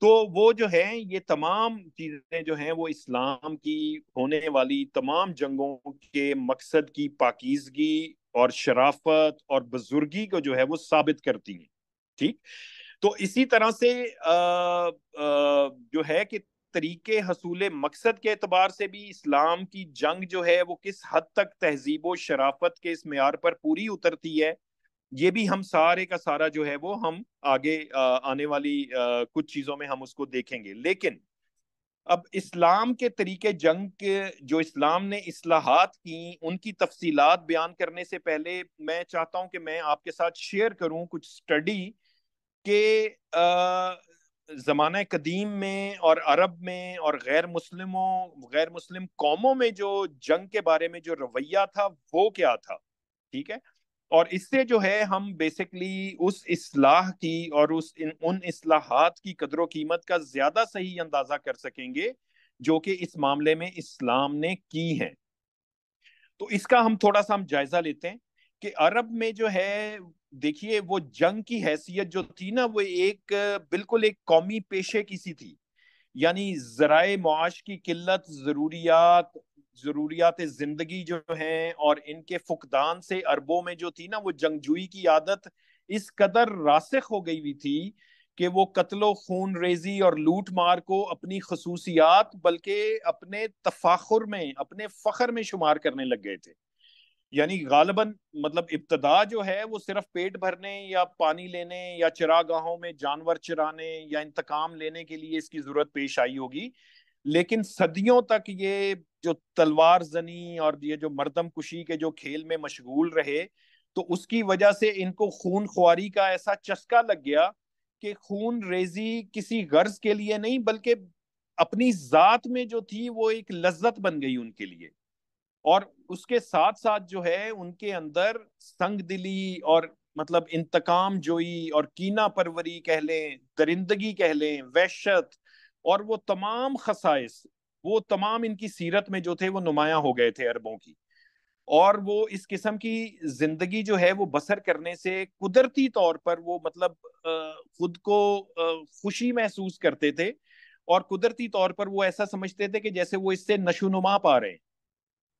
تو وہ جو ہے یہ تمام چیزیں جو ہیں وہ اسلام کی ہونے والی تمام جنگوں کے مقصد کی پاکیزگی اور شرافت اور بزرگی کو جو ہے وہ ثابت کرتی ہیں ٹھیک تو اسی طرح سے جو ہے کہ طریقے حصول مقصد کے اعتبار سے بھی اسلام کی جنگ جو ہے وہ کس حد تک تہذیب و شرافت کے اس معیار پر پوری اترتی ہے یہ بھی ہم سارے کا سارا جو ہے وہ ہم آگے آنے والی کچھ چیزوں میں ہم اس کو دیکھیں گے لیکن اب اسلام کے طریقے جنگ کے جو اسلام نے اصلاحات کی ان کی تفصیلات بیان کرنے سے پہلے میں چاہتا ہوں کہ میں آپ کے ساتھ شیئر کروں کچھ سٹڈی کہ زمانہ قدیم میں اور عرب میں اور غیر مسلموں غیر مسلم قوموں میں جو جنگ کے بارے میں جو رویہ تھا وہ کیا تھا ٹھیک ہے اور اس سے جو ہے ہم بیسکلی اس اصلاح کی اور اس ان اصلاحات کی قدر و قیمت کا زیادہ صحیح اندازہ کر سکیں گے جو کہ اس معاملے میں اسلام نے کی ہے تو اس کا ہم تھوڑا سا ہم جائزہ لیتے ہیں کہ عرب میں جو ہے دیکھیے وہ جنگ کی حیثیت جو تھی نا وہ ایک بالکل ایک قومی پیشے کی سی تھی یعنی ذرائع معاش کی قلت ضروریات ضروریات زندگی جو ہیں اور ان کے فقدان سے عربوں میں جو تھی نا وہ جنگجوئی کی عادت اس قدر راسخ ہو گئی ہوئی تھی کہ وہ قتل و خون ریزی اور لوٹ مار کو اپنی خصوصیات بلکہ اپنے تفاخر میں اپنے فخر میں شمار کرنے لگ گئے تھے یعنی غالباً مطلب ابتدا جو ہے وہ صرف پیٹ بھرنے یا پانی لینے یا چراگاہوں میں جانور چرانے یا انتقام لینے کے لیے اس کی ضرورت پیش آئی ہوگی لیکن صدیوں تک یہ جو تلوار زنی اور یہ جو مردم کشی کے جو کھیل میں مشغول رہے تو اس کی وجہ سے ان کو خون خواری کا ایسا چسکا لگ گیا کہ خون ریزی کسی غرض کے لیے نہیں بلکہ اپنی ذات میں جو تھی وہ ایک لذت بن گئی ان کے لیے اور اس کے ساتھ ساتھ جو ہے ان کے اندر سنگ دلی اور مطلب انتقام جوئی اور کینہ پروری کہہ لیں درندگی کہہ لیں وحشت اور وہ تمام خصائص وہ تمام ان کی سیرت میں جو تھے وہ نمایاں ہو گئے تھے عربوں کی اور وہ اس قسم کی زندگی جو ہے وہ بسر کرنے سے قدرتی طور پر وہ مطلب خود کو خوشی محسوس کرتے تھے اور قدرتی طور پر وہ ایسا سمجھتے تھے کہ جیسے وہ اس سے نشو نما پا رہے ہیں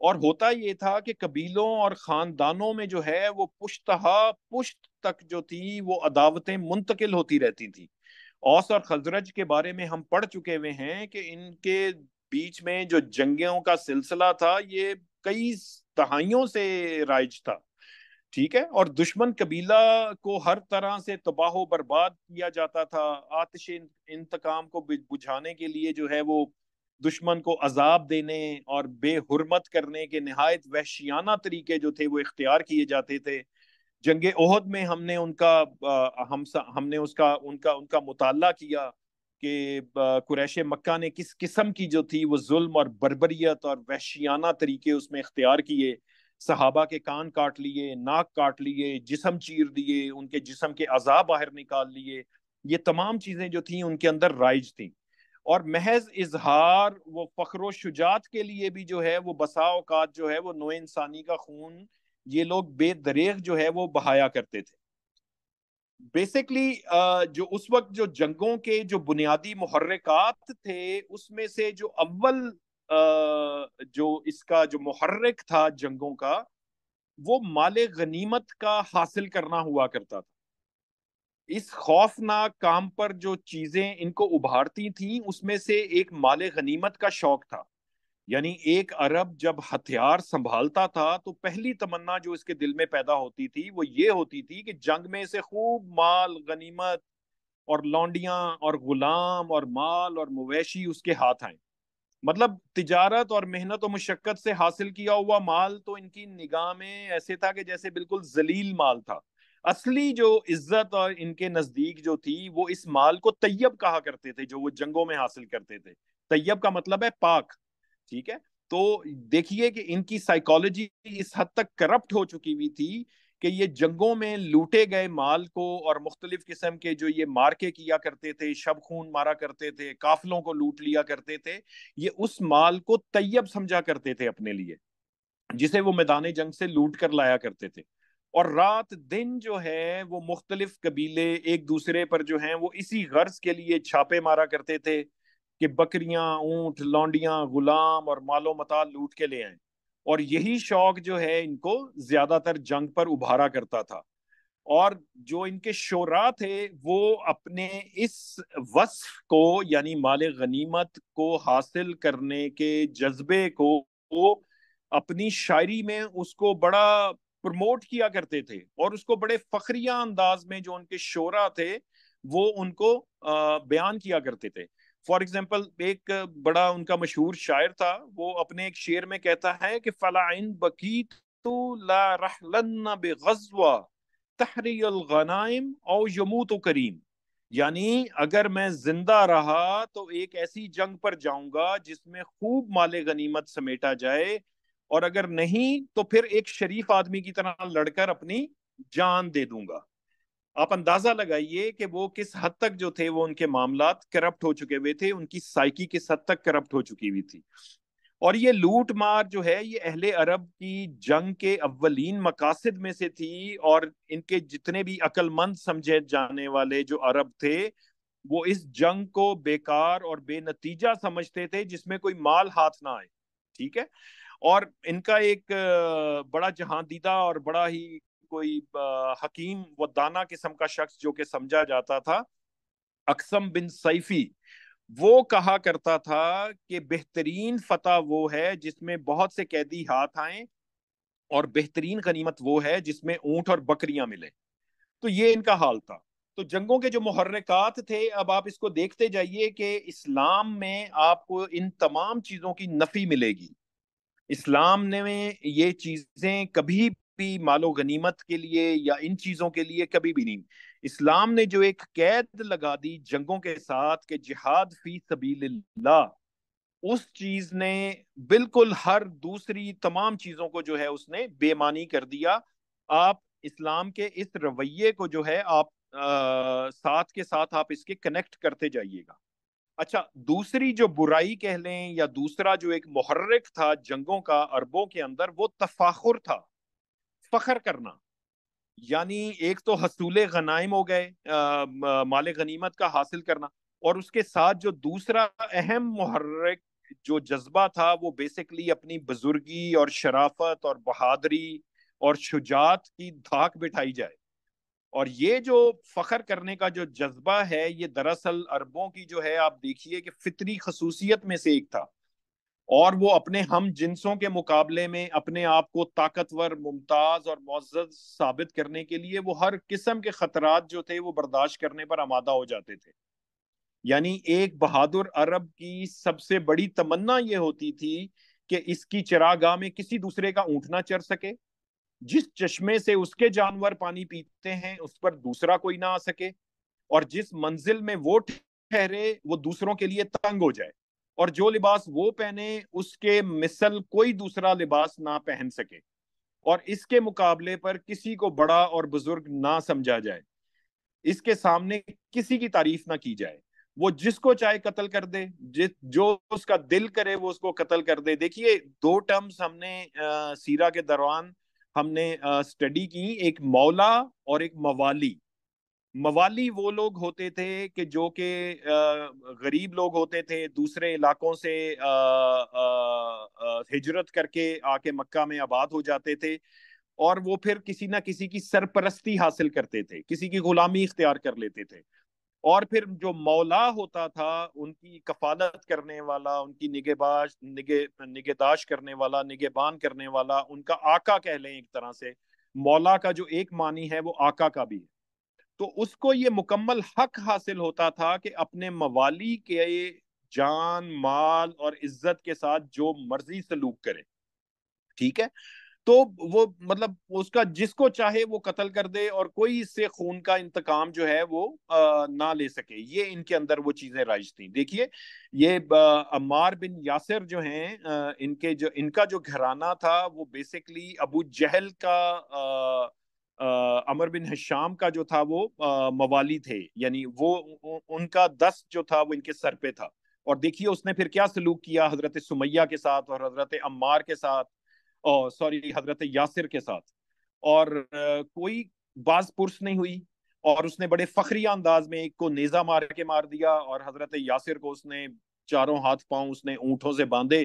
اور ہوتا یہ تھا کہ قبیلوں اور خاندانوں میں جو ہے وہ پشتہا پشت تک جو تھی وہ عداوتیں منتقل ہوتی رہتی تھیں اوس اور خزرج کے بارے میں ہم پڑھ چکے ہوئے ہیں کہ ان کے بیچ میں جو جنگوں کا سلسلہ تھا یہ کئی دہائیوں سے رائج تھا ٹھیک ہے اور دشمن قبیلہ کو ہر طرح سے تباہ و برباد کیا جاتا تھا آتش انتقام کو بجھانے کے لیے جو ہے وہ دشمن کو عذاب دینے اور بے حرمت کرنے کے نہایت وحشیانہ طریقے جو تھے وہ اختیار کیے جاتے تھے جنگ عہد میں ہم نے ان کا ہم نے اس کا ان کا ان کا مطالعہ کیا کہ قریش مکہ نے کس قسم کی جو تھی وہ ظلم اور بربریت اور وحشیانہ طریقے اس میں اختیار کیے صحابہ کے کان کاٹ لیے ناک کاٹ لیے جسم چیر دیے ان کے جسم کے اعضاء باہر نکال لیے یہ تمام چیزیں جو تھیں ان کے اندر رائج تھیں اور محض اظہار وہ فخر و شجاعت کے لیے بھی جو ہے وہ بسا اوقات جو ہے وہ نو انسانی کا خون یہ لوگ بے دریغ جو ہے وہ بہایا کرتے تھے بیسکلی جو اس وقت جو جنگوں کے جو بنیادی محرکات تھے اس میں سے جو اول جو اس کا جو محرک تھا جنگوں کا وہ مال غنیمت کا حاصل کرنا ہوا کرتا تھا اس خوفناک کام پر جو چیزیں ان کو ابھارتی تھیں اس میں سے ایک مال غنیمت کا شوق تھا یعنی ایک عرب جب ہتھیار سنبھالتا تھا تو پہلی تمنا جو اس کے دل میں پیدا ہوتی تھی وہ یہ ہوتی تھی کہ جنگ میں اسے خوب مال غنیمت اور لونڈیاں اور غلام اور مال اور مویشی اس کے ہاتھ آئیں مطلب تجارت اور محنت و مشقت سے حاصل کیا ہوا مال تو ان کی نگاہ میں ایسے تھا کہ جیسے بالکل ذلیل مال تھا اصلی جو عزت اور ان کے نزدیک جو تھی وہ اس مال کو طیب کہا کرتے تھے جو وہ جنگوں میں حاصل کرتے تھے طیب کا مطلب ہے پاک ٹھیک ہے تو دیکھیے کہ ان کی سائیکالوجی اس حد تک کرپٹ ہو چکی ہوئی تھی کہ یہ جنگوں میں لوٹے گئے مال کو اور مختلف قسم کے جو یہ مارکے کیا کرتے تھے شب خون مارا کرتے تھے قافلوں کو لوٹ لیا کرتے تھے یہ اس مال کو طیب سمجھا کرتے تھے اپنے لیے جسے وہ میدان جنگ سے لوٹ کر لایا کرتے تھے اور رات دن جو ہے وہ مختلف قبیلے ایک دوسرے پر جو ہیں وہ اسی غرض کے لیے چھاپے مارا کرتے تھے کہ بکریاں اونٹ لانڈیاں غلام اور مال و متا لوٹ کے لے آئیں اور یہی شوق جو ہے ان کو زیادہ تر جنگ پر ابھارا کرتا تھا اور جو ان کے شعرا تھے وہ اپنے اس وصف کو یعنی مال غنیمت کو حاصل کرنے کے جذبے کو وہ اپنی شاعری میں اس کو بڑا پروموٹ کیا کرتے تھے اور اس کو بڑے فخریہ انداز میں جو ان کے شعرا تھے وہ ان کو بیان کیا کرتے تھے فار ایگزامپل ایک بڑا ان کا مشہور شاعر تھا وہ اپنے ایک شعر میں کہتا ہے کہ فلاں بکیت تو لا رحلن بغزوا تحری الغنائم او یموت و کریم یعنی اگر میں زندہ رہا تو ایک ایسی جنگ پر جاؤں گا جس میں خوب مال غنیمت سمیٹا جائے اور اگر نہیں تو پھر ایک شریف آدمی کی طرح لڑ کر اپنی جان دے دوں گا آپ اندازہ لگائیے کہ وہ کس حد تک جو تھے وہ ان کے معاملات کرپٹ ہو چکے ہوئے تھے ان کی سائیکی کس حد تک کرپٹ ہو چکی ہوئی تھی اور یہ لوٹ مار جو ہے یہ اہل عرب کی جنگ کے اولین مقاصد میں سے تھی اور ان کے جتنے بھی مند سمجھے جانے والے جو عرب تھے وہ اس جنگ کو بیکار اور بے نتیجہ سمجھتے تھے جس میں کوئی مال ہاتھ نہ آئے ٹھیک ہے اور ان کا ایک بڑا جہاندیدہ اور بڑا ہی کوئی حکیم و دانا قسم کا شخص جو کہ سمجھا جاتا تھا اکسم بن سیفی وہ کہا کرتا تھا کہ بہترین فتح وہ ہے جس میں بہت سے قیدی ہاتھ آئیں اور بہترین غنیمت وہ ہے جس میں اونٹ اور بکریاں ملے تو یہ ان کا حال تھا تو جنگوں کے جو محرکات تھے اب آپ اس کو دیکھتے جائیے کہ اسلام میں آپ کو ان تمام چیزوں کی نفی ملے گی اسلام نے یہ چیزیں کبھی مال و غنیمت کے لیے یا ان چیزوں کے لیے کبھی بھی نہیں اسلام نے جو ایک قید لگا دی جنگوں کے ساتھ کہ جہاد فی سبیل اللہ اس چیز نے بالکل ہر دوسری تمام چیزوں کو جو ہے اس نے بے معنی کر دیا آپ اسلام کے اس رویے کو جو ہے آپ ساتھ کے ساتھ آپ اس کے کنیکٹ کرتے جائیے گا اچھا دوسری جو برائی کہہ لیں یا دوسرا جو ایک محرک تھا جنگوں کا عربوں کے اندر وہ تفاخر تھا فخر کرنا یعنی ایک تو حصول غنائم ہو گئے مال غنیمت کا حاصل کرنا اور اس کے ساتھ جو دوسرا اہم محرک جو جذبہ تھا وہ بیسکلی اپنی بزرگی اور شرافت اور بہادری اور شجاعت کی دھاک بٹھائی جائے اور یہ جو فخر کرنے کا جو جذبہ ہے یہ دراصل عربوں کی جو ہے آپ دیکھیے کہ فطری خصوصیت میں سے ایک تھا اور وہ اپنے ہم جنسوں کے مقابلے میں اپنے آپ کو طاقتور ممتاز اور معزز ثابت کرنے کے لیے وہ ہر قسم کے خطرات جو تھے وہ برداشت کرنے پر آمادہ ہو جاتے تھے یعنی ایک بہادر عرب کی سب سے بڑی تمنا یہ ہوتی تھی کہ اس کی چراگاہ میں کسی دوسرے کا اونٹ نہ چر سکے جس چشمے سے اس کے جانور پانی پیتے ہیں اس پر دوسرا کوئی نہ آ سکے اور جس منزل میں وہ ٹھہرے وہ دوسروں کے لیے تنگ ہو جائے اور جو لباس وہ پہنے اس کے مثل کوئی دوسرا لباس نہ پہن سکے اور اس کے مقابلے پر کسی کو بڑا اور بزرگ نہ سمجھا جائے اس کے سامنے کسی کی تعریف نہ کی جائے وہ جس کو چاہے قتل کر دے جس جو اس کا دل کرے وہ اس کو قتل کر دے دیکھیے دو ٹرمز ہم نے سیرا کے دوران ہم نے اسٹڈی کی ایک مولا اور ایک موالی موالی وہ لوگ ہوتے تھے کہ جو کہ غریب لوگ ہوتے تھے دوسرے علاقوں سے ہجرت کر کے آ کے مکہ میں آباد ہو جاتے تھے اور وہ پھر کسی نہ کسی کی سرپرستی حاصل کرتے تھے کسی کی غلامی اختیار کر لیتے تھے اور پھر جو مولا ہوتا تھا ان کی کفالت کرنے والا ان کی نگہ باش نگہ نگہداشت کرنے والا نگہ بان کرنے والا ان کا آقا کہہ لیں ایک طرح سے مولا کا جو ایک معنی ہے وہ آقا کا بھی ہے تو اس کو یہ مکمل حق حاصل ہوتا تھا کہ اپنے موالی کے جان مال اور عزت کے ساتھ جو مرضی سلوک کرے ٹھیک ہے تو وہ مطلب اس کا جس کو چاہے وہ قتل کر دے اور کوئی اس سے خون کا انتقام جو ہے وہ نہ لے سکے یہ ان کے اندر وہ چیزیں رائج تھیں دیکھیے یہ بن یاسر جو ہیں ان کے جو ان کا جو گھرانہ تھا وہ بیسکلی ابو جہل کا امر بن حشام کا جو تھا وہ موالی تھے یعنی وہ ان کا دست جو تھا وہ ان کے سر پہ تھا اور دیکھیے اس نے پھر کیا سلوک کیا حضرت سمیہ کے ساتھ اور حضرت عمار کے ساتھ اور سوری حضرت یاسر کے ساتھ اور کوئی باز پرس نہیں ہوئی اور اس نے بڑے فخری انداز میں ایک کو نیزہ مار کے مار دیا اور حضرت یاسر کو اس نے چاروں ہاتھ پاؤں اس نے اونٹوں سے باندھے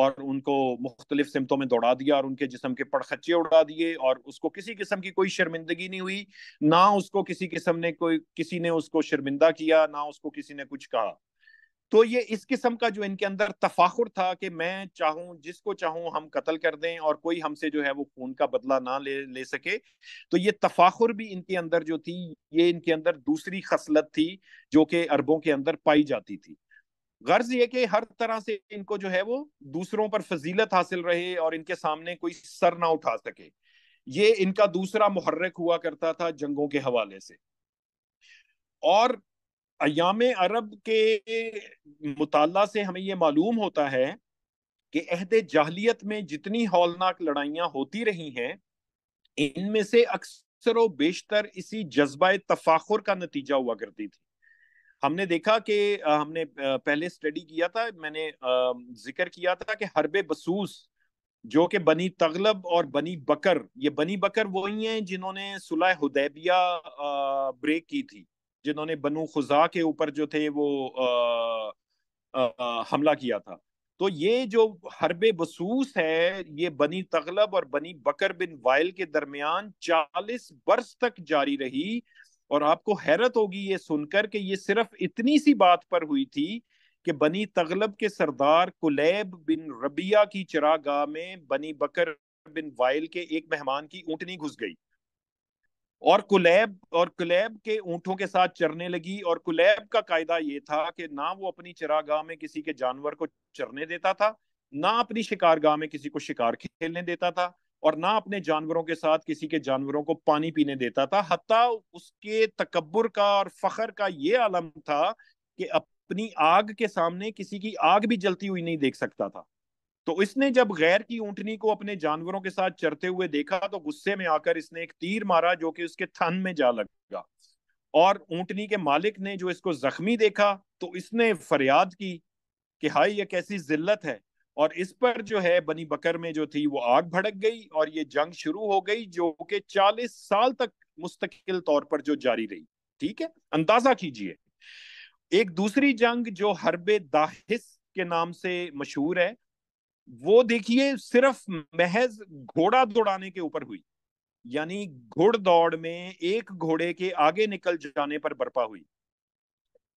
اور ان کو مختلف سمتوں میں دوڑا دیا اور ان کے جسم کے پڑخچے اڑا دیے اور اس کو کسی قسم کی کوئی شرمندگی نہیں ہوئی نہ اس کو کسی قسم نے کوئی کسی نے اس کو شرمندہ کیا نہ اس کو کسی نے کچھ کہا تو یہ اس قسم کا جو ان کے اندر تفاخر تھا کہ میں چاہوں جس کو چاہوں ہم قتل کر دیں اور کوئی ہم سے جو ہے وہ خون کا بدلہ نہ لے لے سکے تو یہ تفاخر بھی ان کے اندر جو تھی یہ ان کے اندر دوسری خصلت تھی جو کہ عربوں کے اندر پائی جاتی تھی غرض یہ کہ ہر طرح سے ان کو جو ہے وہ دوسروں پر فضیلت حاصل رہے اور ان کے سامنے کوئی سر نہ اٹھا سکے یہ ان کا دوسرا محرک ہوا کرتا تھا جنگوں کے حوالے سے اور ایام عرب کے مطالعہ سے ہمیں یہ معلوم ہوتا ہے کہ عہد جاہلیت میں جتنی ہولناک لڑائیاں ہوتی رہی ہیں ان میں سے اکثر و بیشتر اسی جذبہ تفاخر کا نتیجہ ہوا کرتی تھی ہم نے دیکھا کہ ہم نے پہلے اسٹڈی کیا تھا میں نے ذکر کیا تھا کہ حرب بسوس جو کہ بنی تغلب اور بنی بنی بکر بکر یہ وہی ہیں جنہوں نے صلح حدیبیہ بریک کی تھی جنہوں نے بنو خزا کے اوپر جو تھے وہ حملہ کیا تھا تو یہ جو حرب بسوس ہے یہ بنی تغلب اور بنی بکر بن وائل کے درمیان چالیس برس تک جاری رہی اور آپ کو حیرت ہوگی یہ سن کر کہ یہ صرف اتنی سی بات پر ہوئی تھی کہ بنی تغلب کے سردار کلیب بن ربیہ کی چراگاہ میں بنی بکر بن وائل کے ایک مہمان کی اونٹنی گھس گئی اور کلیب اور کلیب کے اونٹوں کے ساتھ چرنے لگی اور کلیب کا قاعدہ یہ تھا کہ نہ وہ اپنی چراگاہ میں کسی کے جانور کو چرنے دیتا تھا نہ اپنی شکار گاہ میں کسی کو شکار کھیلنے دیتا تھا اور نہ اپنے جانوروں کے ساتھ کسی کے جانوروں کو پانی پینے دیتا تھا حتیٰ اس کے تکبر کا اور فخر کا یہ عالم تھا کہ اپنی آگ کے سامنے کسی کی آگ بھی جلتی ہوئی نہیں دیکھ سکتا تھا تو اس نے جب غیر کی اونٹنی کو اپنے جانوروں کے ساتھ چرتے ہوئے دیکھا تو غصے میں آ کر اس نے ایک تیر مارا جو کہ اس کے تھن میں جا لگا اور اونٹنی کے مالک نے جو اس کو زخمی دیکھا تو اس نے فریاد کی کہ ہائی یہ کیسی ذلت ہے اور اس پر جو ہے بنی بکر میں جو تھی وہ آگ بھڑک گئی اور یہ جنگ شروع ہو گئی جو کہ چالیس سال تک مستقل طور پر جو جاری رہی ٹھیک ہے اندازہ کیجئے ایک دوسری جنگ جو حرب کے نام سے مشہور ہے وہ دیکھیے صرف محض گھوڑا دوڑانے کے اوپر ہوئی یعنی گھوڑ دوڑ میں ایک گھوڑے کے آگے نکل جانے پر برپا ہوئی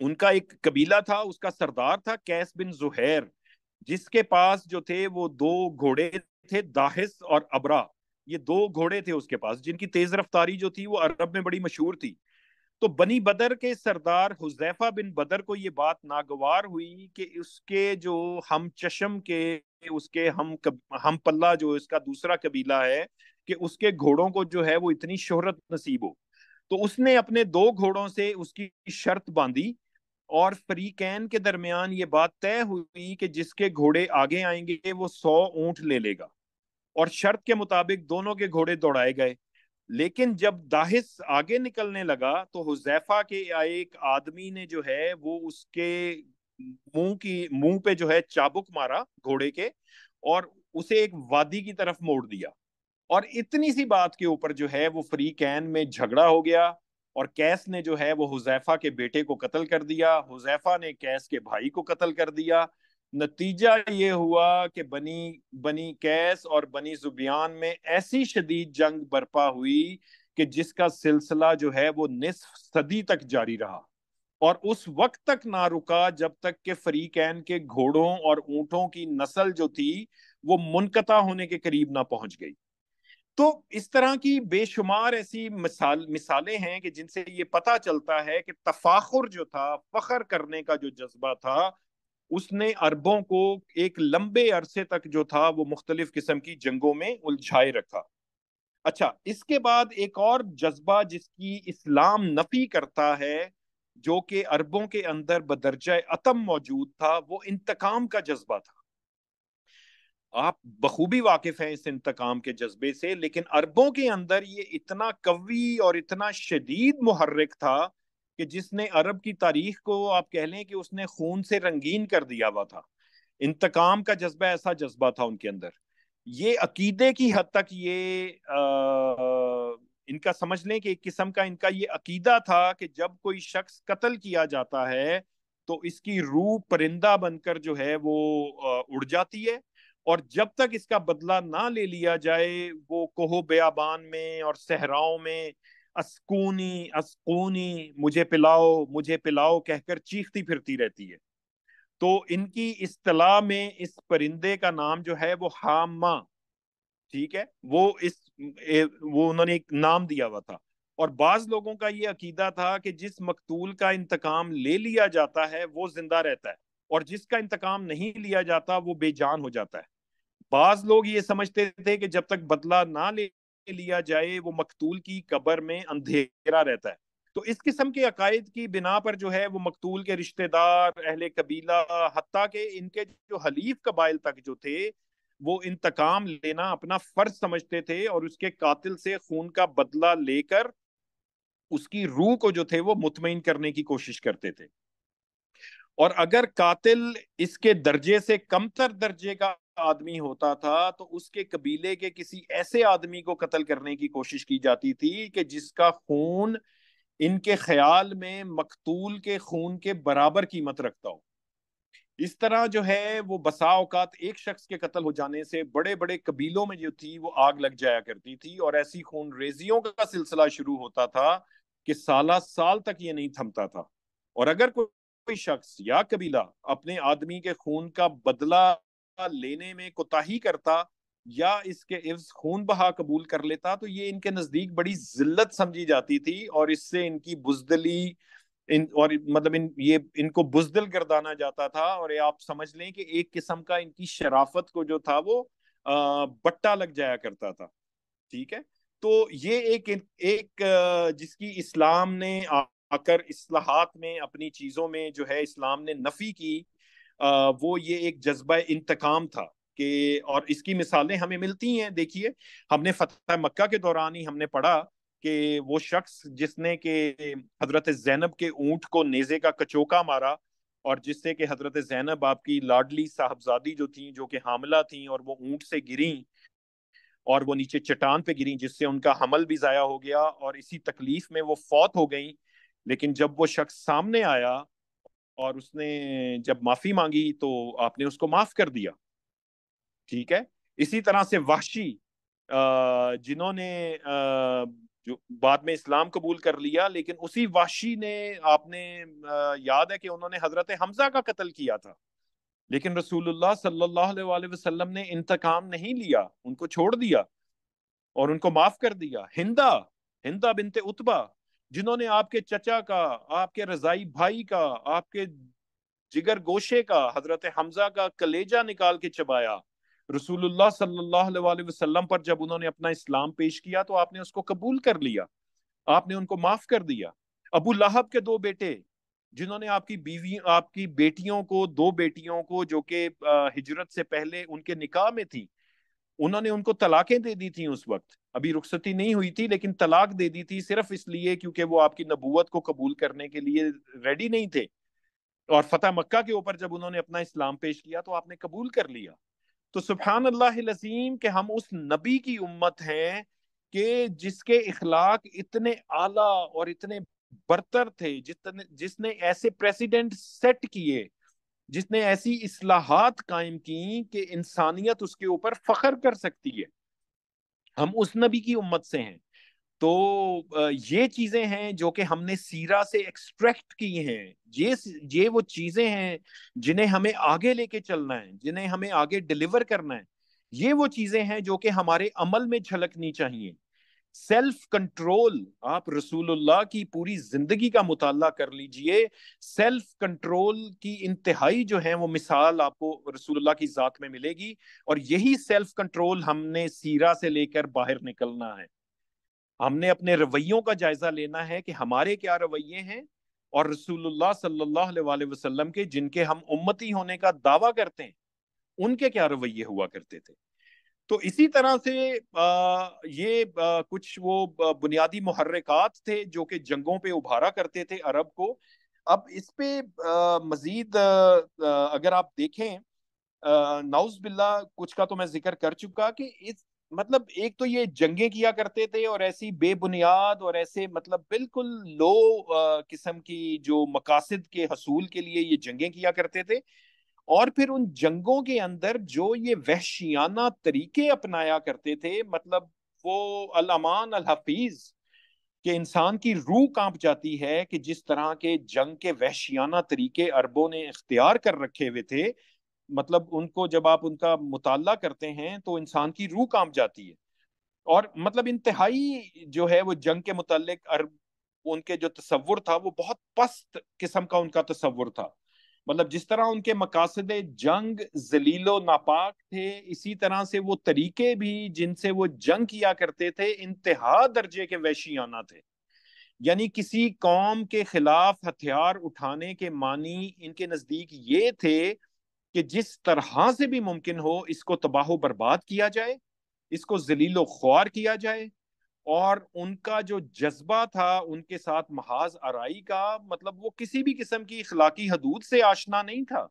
ان کا ایک قبیلہ تھا اس کا سردار تھا کیس بن زہیر جس کے پاس جو تھے وہ دو گھوڑے تھے اور ابرا یہ دو گھوڑے تھے اس کے پاس جن کی تیز رفتاری جو تھی وہ عرب میں بڑی مشہور تھی تو بنی بدر کے سردار حذیفہ بن بدر کو یہ بات ناگوار ہوئی کہ اس کے جو ہم چشم کے اس کے ہم ہم پلہ جو اس کا دوسرا قبیلہ ہے کہ اس کے گھوڑوں کو جو ہے وہ اتنی شہرت نصیب ہو تو اس نے اپنے دو گھوڑوں سے اس کی شرط باندھی اور فری کین کے درمیان یہ بات طے ہوئی کہ جس کے گھوڑے آگے آئیں گے وہ سو اونٹ لے لے گا اور شرط کے مطابق دونوں کے گھوڑے دوڑائے گئے لیکن جب داہس آگے نکلنے لگا تو حذیفہ کے ایک آدمی نے جو ہے وہ اس کے منہ کی منہ پہ جو ہے چابک مارا گھوڑے کے اور اسے ایک وادی کی طرف موڑ دیا اور اتنی سی بات کے اوپر جو ہے وہ فری کین میں جھگڑا ہو گیا اور کیس نے جو ہے وہ حذیفہ کے بیٹے کو قتل کر دیا حذیفہ نے کیس کے بھائی کو قتل کر دیا نتیجہ یہ ہوا کہ بنی بنی کیس اور بنی زبیان میں ایسی شدید جنگ برپا ہوئی کہ جس کا سلسلہ جو ہے وہ نصف صدی تک جاری رہا اور اس وقت تک نہ رکا جب تک کہ فریقین کے گھوڑوں اور اونٹوں کی نسل جو تھی وہ منقطع ہونے کے قریب نہ پہنچ گئی تو اس طرح کی بے شمار ایسی مثال مثالیں ہیں کہ جن سے یہ پتہ چلتا ہے کہ تفاخر جو تھا فخر کرنے کا جو جذبہ تھا اس نے عربوں کو ایک لمبے عرصے تک جو تھا وہ مختلف قسم کی جنگوں میں الجھائے رکھا اچھا اس کے بعد ایک اور جذبہ جس کی اسلام نفی کرتا ہے جو کہ عربوں کے اندر بدرجہ عتم موجود تھا وہ انتقام کا جذبہ تھا آپ بخوبی واقف ہیں اس انتقام کے جذبے سے لیکن عربوں کے اندر یہ اتنا قوی اور اتنا شدید محرک تھا کہ جس نے عرب کی تاریخ کو آپ کہہ لیں کہ اس نے خون سے رنگین کر دیا ہوا تھا انتقام کا جذبہ ایسا جذبہ تھا ان کے اندر یہ عقیدے کی حد تک یہ ان کا سمجھ لیں کہ ایک قسم کا ان کا یہ عقیدہ تھا کہ جب کوئی شخص قتل کیا جاتا ہے تو اس کی روح پرندہ بن کر جو ہے وہ اڑ جاتی ہے اور جب تک اس کا بدلہ نہ لے لیا جائے وہ کوہو بیابان میں اور صحراؤں میں اسکونی اسکونی مجھے پلاؤ مجھے پلاؤ کہہ کر چیختی پھرتی رہتی ہے تو ان کی اصطلاح میں اس پرندے کا نام جو ہے وہ حاما ٹھیک ہے وہ اس وہ انہوں نے ایک نام دیا ہوا تھا اور بعض لوگوں کا یہ عقیدہ تھا کہ جس مقتول کا انتقام لے لیا جاتا ہے وہ زندہ رہتا ہے اور جس کا انتقام نہیں لیا جاتا وہ بے جان ہو جاتا ہے بعض لوگ یہ سمجھتے تھے کہ جب تک بدلہ نہ لے لیا جائے وہ مقتول کی قبر میں اندھیرا رہتا ہے تو اس قسم کے عقائد کی بنا پر جو ہے وہ مقتول کے رشتہ دار اہل قبیلہ حتیٰ کہ ان کے جو حلیف قبائل تک جو تھے وہ انتقام لینا اپنا فرض سمجھتے تھے اور اس کے قاتل سے خون کا بدلہ لے کر اس کی روح کو جو تھے وہ مطمئن کرنے کی کوشش کرتے تھے اور اگر قاتل اس کے درجے سے کم تر درجے کا آدمی ہوتا تھا تو اس کے قبیلے کے کسی ایسے آدمی کو قتل کرنے کی کوشش کی جاتی تھی کہ جس کا خون خون ان کے کے کے خیال میں مقتول برابر قیمت رکھتا ہو اس طرح جو ہے وہ بسا اوقات ایک شخص کے قتل ہو جانے سے بڑے بڑے قبیلوں میں جو تھی وہ آگ لگ جایا کرتی تھی اور ایسی خون ریزیوں کا سلسلہ شروع ہوتا تھا کہ سالہ سال تک یہ نہیں تھمتا تھا اور اگر کوئی شخص یا قبیلہ اپنے آدمی کے خون کا بدلہ لینے میں کوتاہی ہی کرتا یا اس کے عفظ خون بہا قبول کر لیتا تو یہ ان کے نزدیک بڑی ذلت سمجھی جاتی تھی اور اس سے ان کی بزدلی اور مطلب یہ ان کو بزدل گردانا جاتا تھا اور یہ آپ سمجھ لیں کہ ایک قسم کا ان کی شرافت کو جو تھا وہ بٹا لگ جایا کرتا تھا ٹھیک ہے تو یہ ایک جس کی اسلام نے آ کر اصلاحات میں اپنی چیزوں میں جو ہے اسلام نے نفی کی وہ یہ ایک جذبہ انتقام تھا کہ اور اس کی مثالیں ہمیں ملتی ہیں دیکھیے ہم نے فتح مکہ کے دوران ہی ہم نے پڑھا کہ وہ شخص جس نے کہ حضرت زینب کے اونٹ کو نیزے کا کچوکا مارا اور جس سے کہ حضرت زینب آپ کی لاڈلی صاحبزادی جو تھیں جو کہ حاملہ تھیں اور وہ اونٹ سے گری اور وہ نیچے چٹان پہ گری جس سے ان کا حمل بھی ضائع ہو گیا اور اسی تکلیف میں وہ فوت ہو گئیں لیکن جب وہ شخص سامنے آیا اور اس نے جب معافی مانگی تو آپ نے اس کو معاف کر دیا ٹھیک ہے اسی طرح سے وحشی جنہوں نے بعد میں اسلام قبول کر لیا لیکن اسی وحشی نے آپ نے یاد ہے کہ انہوں نے حضرت حمزہ کا قتل کیا تھا لیکن رسول اللہ صلی اللہ علیہ وسلم نے انتقام نہیں لیا ان کو چھوڑ دیا اور ان کو معاف کر دیا ہندا ہندا بنت اتبا جنہوں نے آپ کے چچا کا آپ کے رضائی بھائی کا آپ کے جگر گوشے کا حضرت حمزہ کا کلیجہ نکال کے چبایا رسول اللہ صلی اللہ علیہ وسلم پر جب انہوں نے اپنا اسلام پیش کیا تو آپ نے اس کو قبول کر لیا آپ نے ان کو معاف کر دیا ابو لہب کے دو بیٹے جنہوں نے آپ کی بیوی آپ کی بیٹیوں کو دو بیٹیوں کو جو کہ ہجرت سے پہلے ان کے نکاح میں تھی انہوں نے ان کو طلاقیں دے دی تھیں اس وقت ابھی رخصتی نہیں ہوئی تھی لیکن طلاق دے دی تھی صرف اس لیے کیونکہ وہ آپ کی نبوت کو قبول کرنے کے لیے ریڈی نہیں تھے اور فتح مکہ کے اوپر جب انہوں نے اپنا اسلام پیش کیا تو آپ نے قبول کر لیا تو سبحان اللہ العظیم کہ ہم اس نبی کی امت ہیں کہ جس کے اخلاق اتنے اعلیٰ اور اتنے برتر تھے جتنے جس نے ایسے پریسیڈنٹ سیٹ کیے جس نے ایسی اصلاحات قائم کی کہ انسانیت اس کے اوپر فخر کر سکتی ہے ہم اس نبی کی امت سے ہیں تو یہ چیزیں ہیں جو کہ ہم نے سیرا سے ایکسٹریکٹ کی ہیں یہ وہ چیزیں ہیں جنہیں ہمیں آگے لے کے چلنا ہے جنہیں ہمیں آگے ڈلیور کرنا ہے یہ وہ چیزیں ہیں جو کہ ہمارے عمل میں جھلکنی چاہیے سیلف کنٹرول آپ رسول اللہ کی پوری زندگی کا مطالعہ کر لیجئے سیلف کنٹرول کی انتہائی جو ہے وہ مثال آپ کو رسول اللہ کی ذات میں ملے گی اور یہی سیلف کنٹرول ہم نے سیرا سے لے کر باہر نکلنا ہے ہم نے اپنے رویوں کا جائزہ لینا ہے کہ ہمارے کیا رویے ہیں اور رسول اللہ صلی اللہ علیہ وسلم کے جن کے ہم امتی ہونے کا دعویٰ کرتے ہیں ان کے کیا رویے ہوا کرتے تھے تو اسی طرح سے یہ کچھ وہ بنیادی محرکات تھے جو کہ جنگوں پہ ابھارا کرتے تھے عرب کو اب اس پہ مزید اگر آپ دیکھیں ناؤز باللہ کچھ کا تو میں ذکر کر چکا کہ اس مطلب ایک تو یہ جنگیں کیا کرتے تھے اور ایسی بے بنیاد اور ایسے مطلب بالکل لو قسم کی جو مقاصد کے حصول کے لیے یہ جنگیں کیا کرتے تھے اور پھر ان جنگوں کے اندر جو یہ وحشیانہ طریقے اپنایا کرتے تھے مطلب وہ الامان الحفیظ کہ انسان کی روح کانپ جاتی ہے کہ جس طرح کے جنگ کے وحشیانہ طریقے عربوں نے اختیار کر رکھے ہوئے تھے مطلب ان کو جب آپ ان کا مطالعہ کرتے ہیں تو انسان کی روح کانپ جاتی ہے اور مطلب انتہائی جو ہے وہ جنگ کے متعلق عرب ان کے جو تصور تھا وہ بہت پست قسم کا ان کا تصور تھا مطلب جس طرح ان کے مقاصد جنگ ذلیل و ناپاک تھے اسی طرح سے وہ طریقے بھی جن سے وہ جنگ کیا کرتے تھے انتہا درجے کے ویشیانہ تھے یعنی کسی قوم کے خلاف ہتھیار اٹھانے کے معنی ان کے نزدیک یہ تھے کہ جس طرح سے بھی ممکن ہو اس کو تباہ و برباد کیا جائے اس کو ذلیل و خوار کیا جائے اور ان کا جو جذبہ تھا ان کے ساتھ محاذ آرائی کا مطلب وہ کسی بھی قسم کی اخلاقی حدود سے آشنا نہیں تھا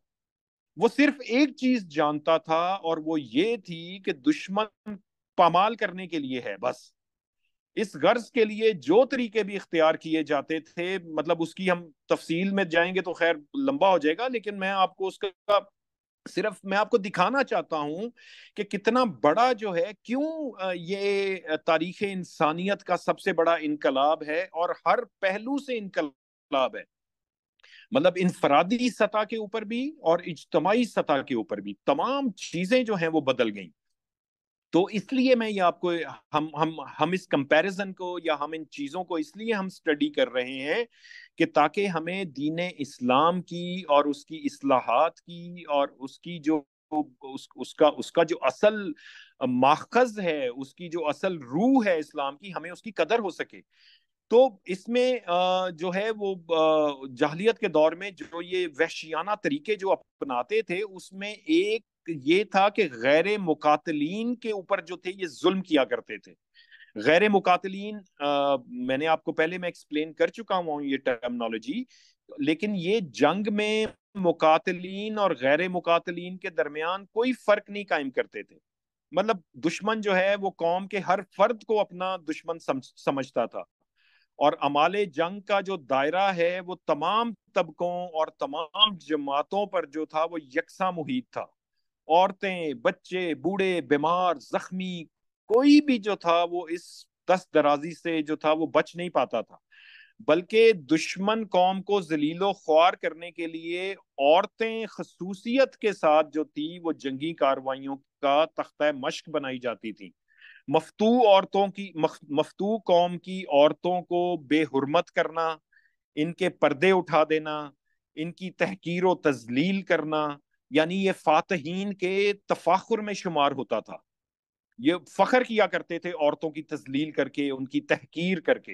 وہ صرف ایک چیز جانتا تھا اور وہ یہ تھی کہ دشمن پامال کرنے کے لیے ہے بس اس غرض کے لیے جو طریقے بھی اختیار کیے جاتے تھے مطلب اس کی ہم تفصیل میں جائیں گے تو خیر لمبا ہو جائے گا لیکن میں آپ کو اس کا صرف میں آپ کو دکھانا چاہتا ہوں کہ کتنا بڑا جو ہے کیوں یہ تاریخ انسانیت کا سب سے بڑا انقلاب ہے اور ہر پہلو سے انقلاب ہے مطلب انفرادی سطح کے اوپر بھی اور اجتماعی سطح کے اوپر بھی تمام چیزیں جو ہیں وہ بدل گئیں تو اس لیے میں یہ آپ کو ہم ہم ہم اس کمپیریزن کو یا ہم ان چیزوں کو اس لیے ہم سٹڈی کر رہے ہیں کہ تاکہ ہمیں دین اسلام کی اور اس کی اصلاحات کی اور اس کی جو اس اس کا اس کا جو اصل ماخذ ہے اس کی جو اصل روح ہے اسلام کی ہمیں اس کی قدر ہو سکے تو اس میں جو ہے وہ جہلیت کے دور میں جو یہ وحشیانہ طریقے جو اپناتے تھے اس میں ایک یہ تھا کہ غیر مقاتلین کے اوپر جو تھے یہ ظلم کیا کرتے تھے غیر مقاتلین میں نے آپ کو پہلے میں ایکسپلین کر چکا ہوں یہ ٹرمنالوجی لیکن یہ جنگ میں مقاتلین اور غیر مقاتلین کے درمیان کوئی فرق نہیں قائم کرتے تھے مطلب دشمن جو ہے وہ قوم کے ہر فرد کو اپنا دشمن سمجھتا تھا اور عمال جنگ کا جو دائرہ ہے وہ تمام طبقوں اور تمام جماعتوں پر جو تھا وہ یکساں محیط تھا عورتیں بچے بوڑھے بیمار زخمی کوئی بھی جو تھا وہ اس دست درازی سے جو تھا وہ بچ نہیں پاتا تھا بلکہ دشمن قوم کو ذلیل و خوار کرنے کے لیے عورتیں خصوصیت کے ساتھ جو تھی وہ جنگی کاروائیوں کا تختہ مشق بنائی جاتی تھی مفتو عورتوں کی مفتو قوم کی عورتوں کو بے حرمت کرنا ان کے پردے اٹھا دینا ان کی تحقیر و تزلیل کرنا یعنی یہ فاتحین کے تفاخر میں شمار ہوتا تھا یہ فخر کیا کرتے تھے عورتوں کی تزلیل کر کے ان کی تحقیر کر کے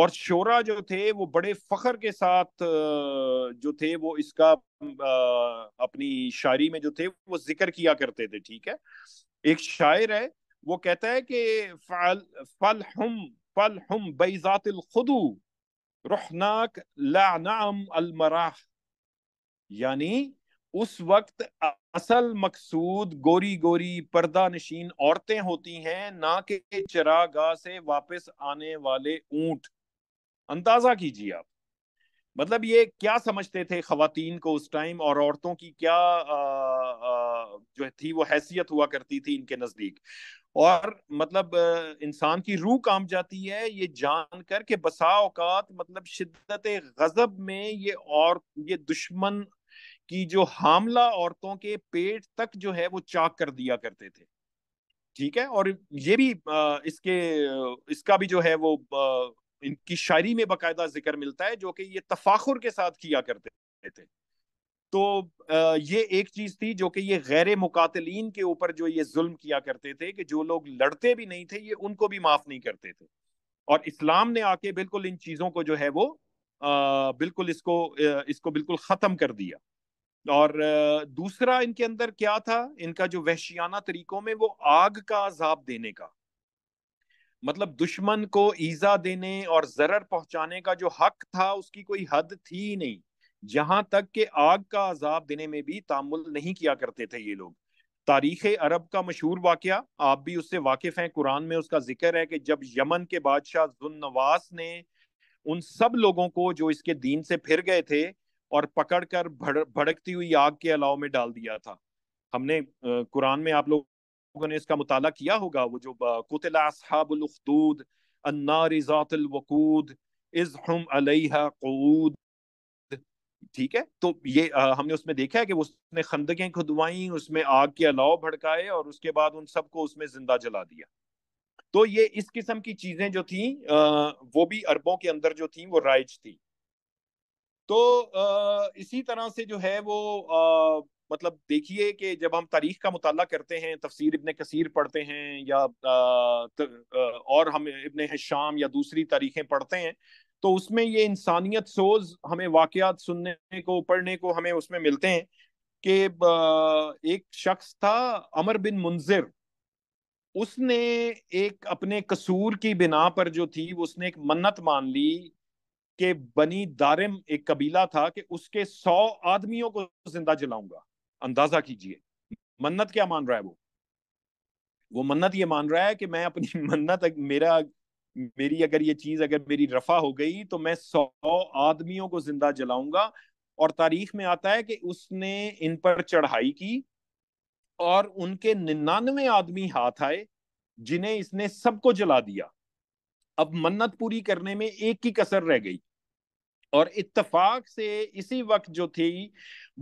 اور شورا جو تھے وہ بڑے فخر کے ساتھ جو تھے وہ اس کا اپنی شاعری میں جو تھے وہ ذکر کیا کرتے تھے ٹھیک ہے ایک شاعر ہے وہ کہتا ہے کہ فعل فلحم فلحم الخدو رحناک لعنعم المراح یعنی اس وقت اصل مقصود گوری گوری پردہ نشین عورتیں ہوتی ہیں نہ کہ سے واپس آنے والے اونٹ آپ مطلب یہ کیا سمجھتے تھے خواتین کو اس ٹائم اور عورتوں کی کیا جو تھی وہ حیثیت ہوا کرتی تھی ان کے نزدیک اور مطلب انسان کی روح کام جاتی ہے یہ جان کر کہ بسا اوقات مطلب شدت غضب میں یہ اور یہ دشمن جو حاملہ عورتوں کے پیٹ تک جو ہے وہ چاک کر دیا کرتے تھے ٹھیک ہے اور یہ بھی اس کے اس کا بھی جو ہے وہ ان کی شاعری میں باقاعدہ ذکر ملتا ہے جو کہ یہ تفاخر کے ساتھ کیا کرتے تھے تو یہ ایک چیز تھی جو کہ یہ غیر مقاتلین کے اوپر جو یہ ظلم کیا کرتے تھے کہ جو لوگ لڑتے بھی نہیں تھے یہ ان کو بھی معاف نہیں کرتے تھے اور اسلام نے آ کے بالکل ان چیزوں کو جو ہے وہ بالکل اس کو اس کو بالکل ختم کر دیا اور دوسرا ان کے اندر کیا تھا ان کا جو وحشیانہ طریقوں میں وہ آگ کا عذاب دینے کا مطلب دشمن کو ایزا دینے اور ضرر پہنچانے کا جو حق تھا اس کی کوئی حد تھی نہیں جہاں تک کہ آگ کا عذاب دینے میں بھی تعمل نہیں کیا کرتے تھے یہ لوگ تاریخ عرب کا مشہور واقعہ آپ بھی اس سے واقف ہیں قرآن میں اس کا ذکر ہے کہ جب یمن کے بادشاہ ذنواس نے ان سب لوگوں کو جو اس کے دین سے پھر گئے تھے اور پکڑ کر بھڑکتی ہوئی آگ کے علاؤ میں ڈال دیا تھا ہم نے قرآن میں آپ لوگوں نے اس کا مطالعہ کیا ہوگا وہ جو قتل اصحاب الاخدود النار ذات الوقود ہم علیہ قعود ٹھیک ہے تو یہ ہم نے اس میں دیکھا ہے کہ اس نے خندقیں کھدوائیں اس میں آگ کے علاوہ بھڑکائے اور اس کے بعد ان سب کو اس میں زندہ جلا دیا تو یہ اس قسم کی چیزیں جو تھیں وہ بھی عربوں کے اندر جو تھیں وہ رائج تھی تو اسی طرح سے جو ہے وہ مطلب دیکھیے کہ جب ہم تاریخ کا مطالعہ کرتے ہیں تفسیر ابن کثیر پڑھتے ہیں یا اور ہم ابن شام یا دوسری تاریخیں پڑھتے ہیں تو اس میں یہ انسانیت سوز ہمیں واقعات سننے کو پڑھنے کو ہمیں اس میں ملتے ہیں کہ ایک شخص تھا عمر بن منظر اس نے ایک اپنے قصور کی بنا پر جو تھی اس نے ایک منت مان لی کہ بنی دارم ایک قبیلہ تھا کہ اس کے سو آدمیوں کو زندہ جلاؤں گا اندازہ کیجئے منت کیا مان رہا ہے وہ وہ منت یہ مان رہا ہے کہ میں اپنی [laughs] منت میرا میری اگر یہ چیز اگر میری رفع ہو گئی تو میں سو آدمیوں کو زندہ جلاؤں گا اور تاریخ میں آتا ہے کہ اس نے ان پر چڑھائی کی اور ان کے ننانوے آدمی ہاتھ آئے جنہیں اس نے سب کو جلا دیا اب منت پوری کرنے میں ایک کی کسر رہ گئی اور اتفاق سے اسی وقت جو تھی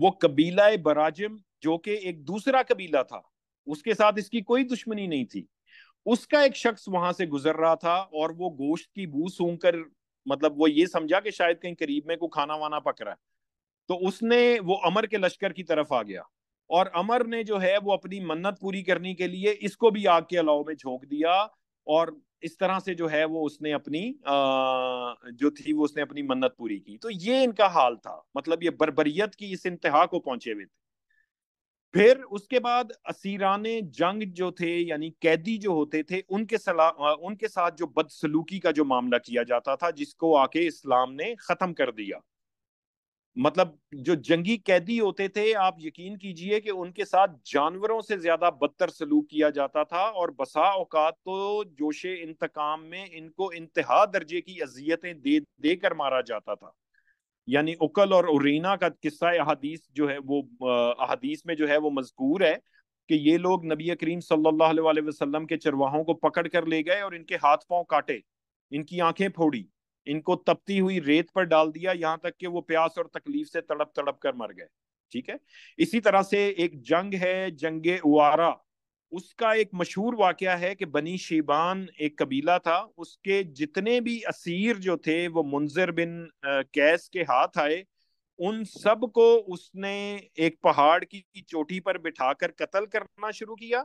وہ قبیلہ براجم جو کہ ایک دوسرا قبیلہ تھا اس اس کے ساتھ کی کوئی دشمنی نہیں تھی اس کا ایک شخص وہاں سے گزر رہا تھا اور وہ گوشت کی بو سون کر مطلب وہ یہ سمجھا کہ شاید کہیں قریب میں کوئی کھانا وانا پک رہا ہے تو اس نے وہ امر کے لشکر کی طرف آ گیا اور امر نے جو ہے وہ اپنی منت پوری کرنے کے لیے اس کو بھی آگ کے علاوہ جھونک دیا اور اس طرح سے جو ہے وہ اس نے اپنی جو تھی وہ اس نے اپنی منت پوری کی تو یہ ان کا حال تھا مطلب یہ بربریت کی اس انتہا کو پہنچے ہوئے تھے پھر اس کے بعد اسیران جنگ جو تھے یعنی قیدی جو ہوتے تھے ان کے سلا ان کے ساتھ جو بد سلوکی کا جو معاملہ کیا جاتا تھا جس کو آ کے اسلام نے ختم کر دیا مطلب جو جنگی قیدی ہوتے تھے آپ یقین کیجئے کہ ان کے ساتھ جانوروں سے زیادہ بدتر سلوک کیا جاتا تھا اور بسا اوقات تو جوش انتقام میں ان کو انتہا درجے کی اذیتیں دے کر مارا جاتا تھا یعنی اکل اور ارینا کا قصہ احادیث جو ہے وہ احادیث میں جو ہے وہ مذکور ہے کہ یہ لوگ نبی کریم صلی اللہ علیہ وسلم کے چرواہوں کو پکڑ کر لے گئے اور ان کے ہاتھ پاؤں کاٹے ان کی آنکھیں پھوڑی ان کو تپتی ہوئی ریت پر ڈال دیا یہاں تک کہ وہ پیاس اور تکلیف سے سے تڑپ تڑپ کر مر گئے ٹھیک ہے اسی طرح ایک جنگ ہے جنگ اوارا اس کا ایک مشہور واقعہ ہے کہ بنی شیبان ایک قبیلہ تھا اس کے جتنے بھی اسیر جو تھے وہ منظر بن کیس کے ہاتھ آئے ان سب کو اس نے ایک پہاڑ کی چوٹی پر بٹھا کر قتل کرنا شروع کیا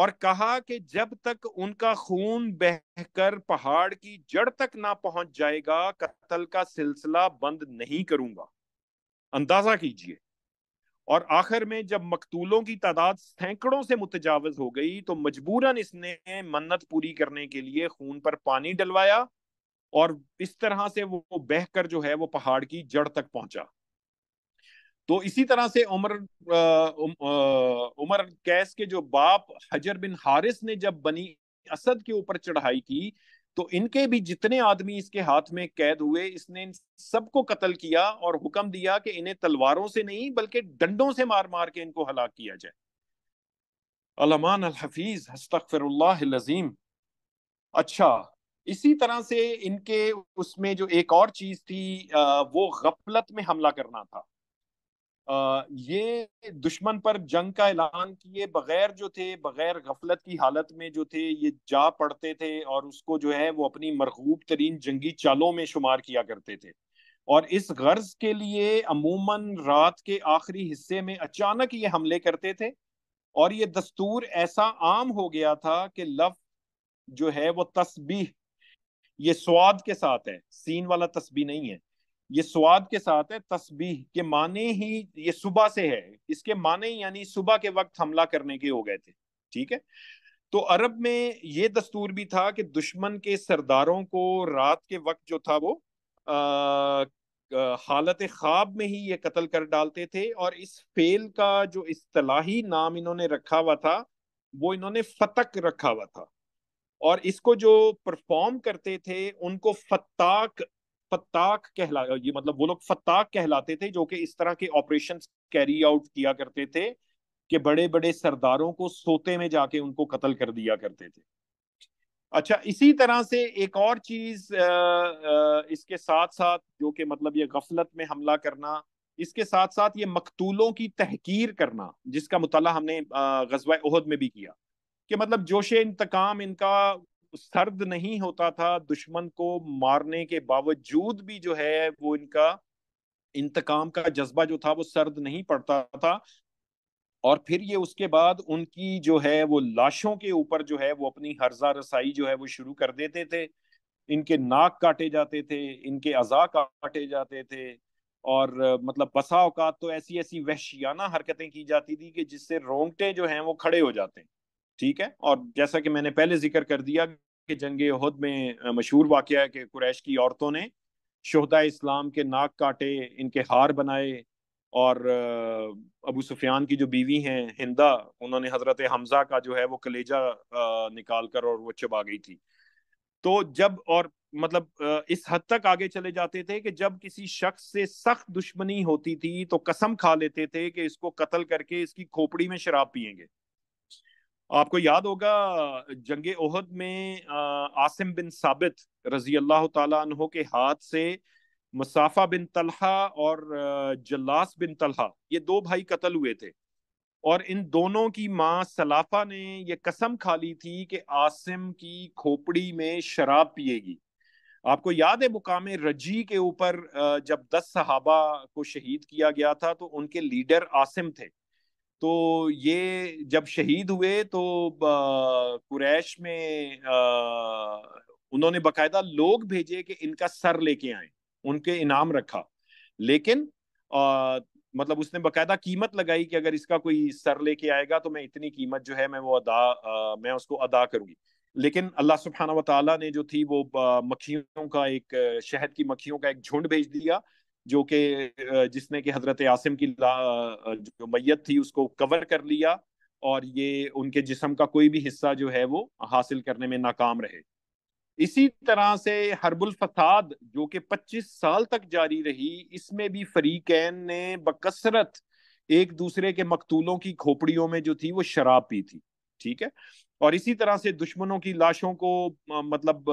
اور کہا کہ جب تک ان کا خون بہ کر پہاڑ کی جڑ تک نہ پہنچ جائے گا قتل کا سلسلہ بند نہیں کروں گا اندازہ کیجئے اور آخر میں جب مقتولوں کی تعداد سینکڑوں سے متجاوز ہو گئی تو مجبوراً اس نے منت پوری کرنے کے لیے خون پر پانی ڈلوایا اور اس طرح سے وہ بہ کر جو ہے وہ پہاڑ کی جڑ تک پہنچا تو اسی طرح سے عمر عمر کیس کے جو باپ حجر بن حارس نے جب بنی اسد کے اوپر چڑھائی کی تو ان کے بھی جتنے آدمی اس کے ہاتھ میں قید ہوئے اس نے سب کو قتل کیا اور حکم دیا کہ انہیں تلواروں سے نہیں بلکہ ڈنڈوں سے مار مار کے ان کو ہلاک کیا جائے علمان الحفیظ استغفر اللہ العظیم اچھا اسی طرح سے ان کے اس میں جو ایک اور چیز تھی وہ غفلت میں حملہ کرنا تھا یہ دشمن پر جنگ کا اعلان کیے بغیر جو تھے بغیر غفلت کی حالت میں جو تھے یہ جا پڑتے تھے اور اس کو جو ہے وہ اپنی مرغوب ترین جنگی چالوں میں شمار کیا کرتے تھے اور اس غرض کے لیے عموماً رات کے آخری حصے میں اچانک یہ حملے کرتے تھے اور یہ دستور ایسا عام ہو گیا تھا کہ لفظ جو ہے وہ تسبیح یہ سواد کے ساتھ ہے سین والا تسبیح نہیں ہے یہ سواد کے ساتھ ہے تسبیح کے معنی ہی یہ صبح سے ہے اس کے معنی یعنی صبح کے وقت حملہ کرنے کے ہو گئے تھے ٹھیک ہے تو عرب میں یہ دستور بھی تھا کہ دشمن کے سرداروں کو رات کے وقت جو تھا وہ حالت خواب میں ہی یہ قتل کر ڈالتے تھے اور اس فیل کا جو اصطلاحی نام انہوں نے رکھا ہوا تھا وہ انہوں نے فتق رکھا ہوا تھا اور اس کو جو پرفارم کرتے تھے ان کو فتاک فتاک کہلا یہ مطلب وہ لوگ فتاک کہلاتے تھے جو کہ اس طرح کے آپریشن کیری آؤٹ کیا کرتے تھے کہ بڑے بڑے سرداروں کو سوتے میں جا کے ان کو قتل کر دیا کرتے تھے اچھا اسی طرح سے ایک اور چیز اس کے ساتھ ساتھ جو کہ مطلب یہ غفلت میں حملہ کرنا اس کے ساتھ ساتھ یہ مقتولوں کی تحقیر کرنا جس کا مطالعہ ہم نے غزوہ احد میں بھی کیا کہ مطلب جوش انتقام ان کا سرد نہیں ہوتا تھا دشمن کو مارنے کے باوجود بھی جو ہے وہ ان کا انتقام کا جذبہ جو تھا وہ سرد نہیں پڑتا تھا اور پھر یہ اس کے بعد ان کی جو ہے وہ لاشوں کے اوپر جو ہے وہ اپنی ہرزہ رسائی جو ہے وہ شروع کر دیتے تھے ان کے ناک کاٹے جاتے تھے ان کے اعضاء کاٹے جاتے تھے اور مطلب بسا اوقات تو ایسی ایسی وحشیانہ حرکتیں کی جاتی تھی کہ جس سے رونگٹے جو ہیں وہ کھڑے ہو جاتے ہیں ٹھیک ہے اور جیسا کہ میں نے پہلے ذکر کر دیا کہ جنگ عہد میں مشہور واقعہ قریش کی عورتوں نے شہدہ اسلام کے ناک کاٹے ان کے ہار بنائے اور ابو سفیان کی جو بیوی ہیں ہندا انہوں نے حضرت حمزہ کا جو ہے وہ کلیجہ نکال کر اور وہ چبا گئی تھی تو جب اور مطلب اس حد تک آگے چلے جاتے تھے کہ جب کسی شخص سے سخت دشمنی ہوتی تھی تو قسم کھا لیتے تھے کہ اس کو قتل کر کے اس کی کھوپڑی میں شراب پیئیں گے آپ کو یاد ہوگا جنگ عہد میں آسم بن ثابت رضی اللہ تعالیٰ عنہ کے ہاتھ سے مسافہ بن طلحہ اور جلاس بن طلحہ یہ دو بھائی قتل ہوئے تھے اور ان دونوں کی ماں سلافہ نے یہ قسم کھا لی تھی کہ آسم کی کھوپڑی میں شراب پیے گی آپ کو یاد ہے مقام رجی کے اوپر جب دس صحابہ کو شہید کیا گیا تھا تو ان کے لیڈر آسم تھے تو یہ جب شہید ہوئے تو قریش میں انہوں نے باقاعدہ لوگ بھیجے کہ ان کا سر لے کے آئیں ان کے انعام رکھا لیکن مطلب اس نے باقاعدہ قیمت لگائی کہ اگر اس کا کوئی سر لے کے آئے گا تو میں اتنی قیمت جو ہے میں وہ ادا میں اس کو ادا کروں گی لیکن اللہ سبحانہ و تعالیٰ نے جو تھی وہ مکھیوں کا ایک شہد کی مکھیوں کا ایک جھنڈ بھیج دیا جو کہ جس نے کہ حضرت عاصم کی جو میت تھی اس کو کور کر لیا اور یہ ان کے جسم کا کوئی بھی حصہ جو ہے وہ حاصل کرنے میں ناکام رہے اسی طرح سے حرب الفساد جو کہ پچیس سال تک جاری رہی اس میں بھی فریقین نے بکثرت ایک دوسرے کے مقتولوں کی کھوپڑیوں میں جو تھی وہ شراب پی تھی ٹھیک ہے اور اسی طرح سے دشمنوں کی لاشوں کو مطلب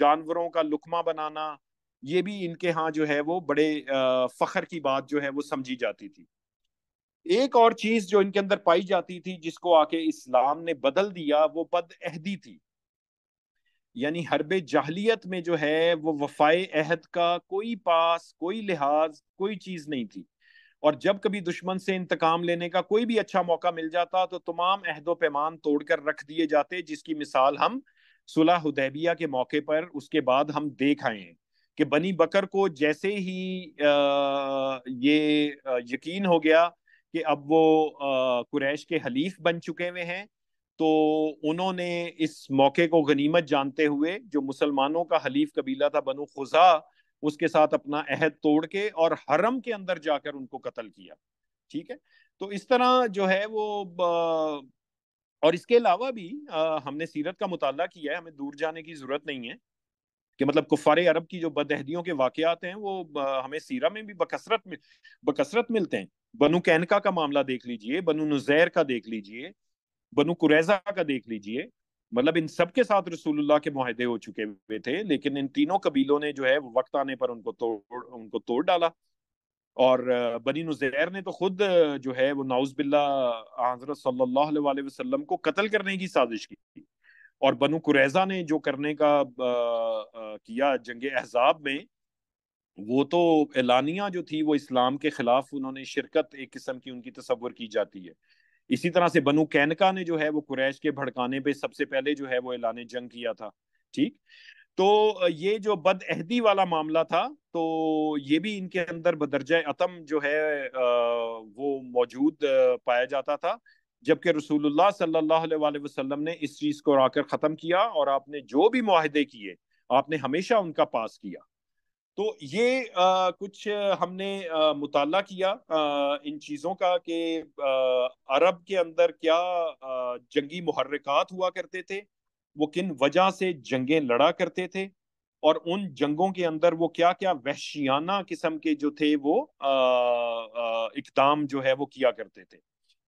جانوروں کا لکمہ بنانا یہ بھی ان کے ہاں جو ہے وہ بڑے فخر کی بات جو ہے وہ سمجھی جاتی تھی ایک اور چیز جو ان کے اندر پائی جاتی تھی جس کو آ کے اسلام نے بدل دیا وہ بد عہدی تھی یعنی حرب جاہلیت میں جو ہے وہ وفائے عہد کا کوئی پاس کوئی لحاظ کوئی چیز نہیں تھی اور جب کبھی دشمن سے انتقام لینے کا کوئی بھی اچھا موقع مل جاتا تو تمام عہد و پیمان توڑ کر رکھ دیے جاتے جس کی مثال ہم صلح حدیبیہ کے موقع پر اس کے بعد ہم دیکھ آئے ہیں کہ بنی بکر کو جیسے ہی یہ یقین ہو گیا کہ اب وہ قریش کے حلیف بن چکے ہوئے ہیں تو انہوں نے اس موقع کو غنیمت جانتے ہوئے جو مسلمانوں کا حلیف قبیلہ تھا بنو خزا اس کے ساتھ اپنا عہد توڑ کے اور حرم کے اندر جا کر ان کو قتل کیا ٹھیک ہے تو اس طرح جو ہے وہ اور اس کے علاوہ بھی ہم نے سیرت کا مطالعہ کیا ہے ہمیں دور جانے کی ضرورت نہیں ہے کہ مطلب کفار عرب کی جو بدہدیوں کے واقعات ہیں وہ ہمیں سیرا میں بھی بکثرت بکثرت ملتے ہیں بنو کینکا کا معاملہ دیکھ لیجئے بنو نزیر کا دیکھ لیجئے بنو قریضہ کا دیکھ لیجئے مطلب ان سب کے ساتھ رسول اللہ کے معاہدے ہو چکے ہوئے تھے لیکن ان تینوں قبیلوں نے جو ہے وقت آنے پر ان کو توڑ ان کو توڑ ڈالا اور بنی نزیر نے تو خود جو ہے وہ ناؤز باللہ حضرت صلی اللہ علیہ وسلم کو قتل کرنے کی سازش کی اور بنو قریضا نے جو کرنے کا کیا جنگ احزاب میں وہ تو اعلانیہ جو تھی وہ اسلام کے خلاف انہوں نے شرکت ایک قسم کی ان کی تصور کی جاتی ہے اسی طرح سے بنو کینکا نے جو ہے وہ قریش کے بھڑکانے پہ سب سے پہلے جو ہے وہ اعلان جنگ کیا تھا ٹھیک تو یہ جو بد اہدی والا معاملہ تھا تو یہ بھی ان کے اندر بدرجہ عتم جو ہے وہ موجود پایا جاتا تھا جبکہ رسول اللہ صلی اللہ علیہ وسلم نے اس چیز کو آ کر ختم کیا اور آپ نے جو بھی معاہدے کیے آپ نے ہمیشہ ان کا پاس کیا تو یہ کچھ ہم نے مطالعہ کیا ان چیزوں کا کہ عرب کے اندر کیا جنگی محرکات ہوا کرتے تھے وہ کن وجہ سے جنگیں لڑا کرتے تھے اور ان جنگوں کے اندر وہ کیا کیا وحشیانہ قسم کے جو تھے وہ اقدام جو ہے وہ کیا کرتے تھے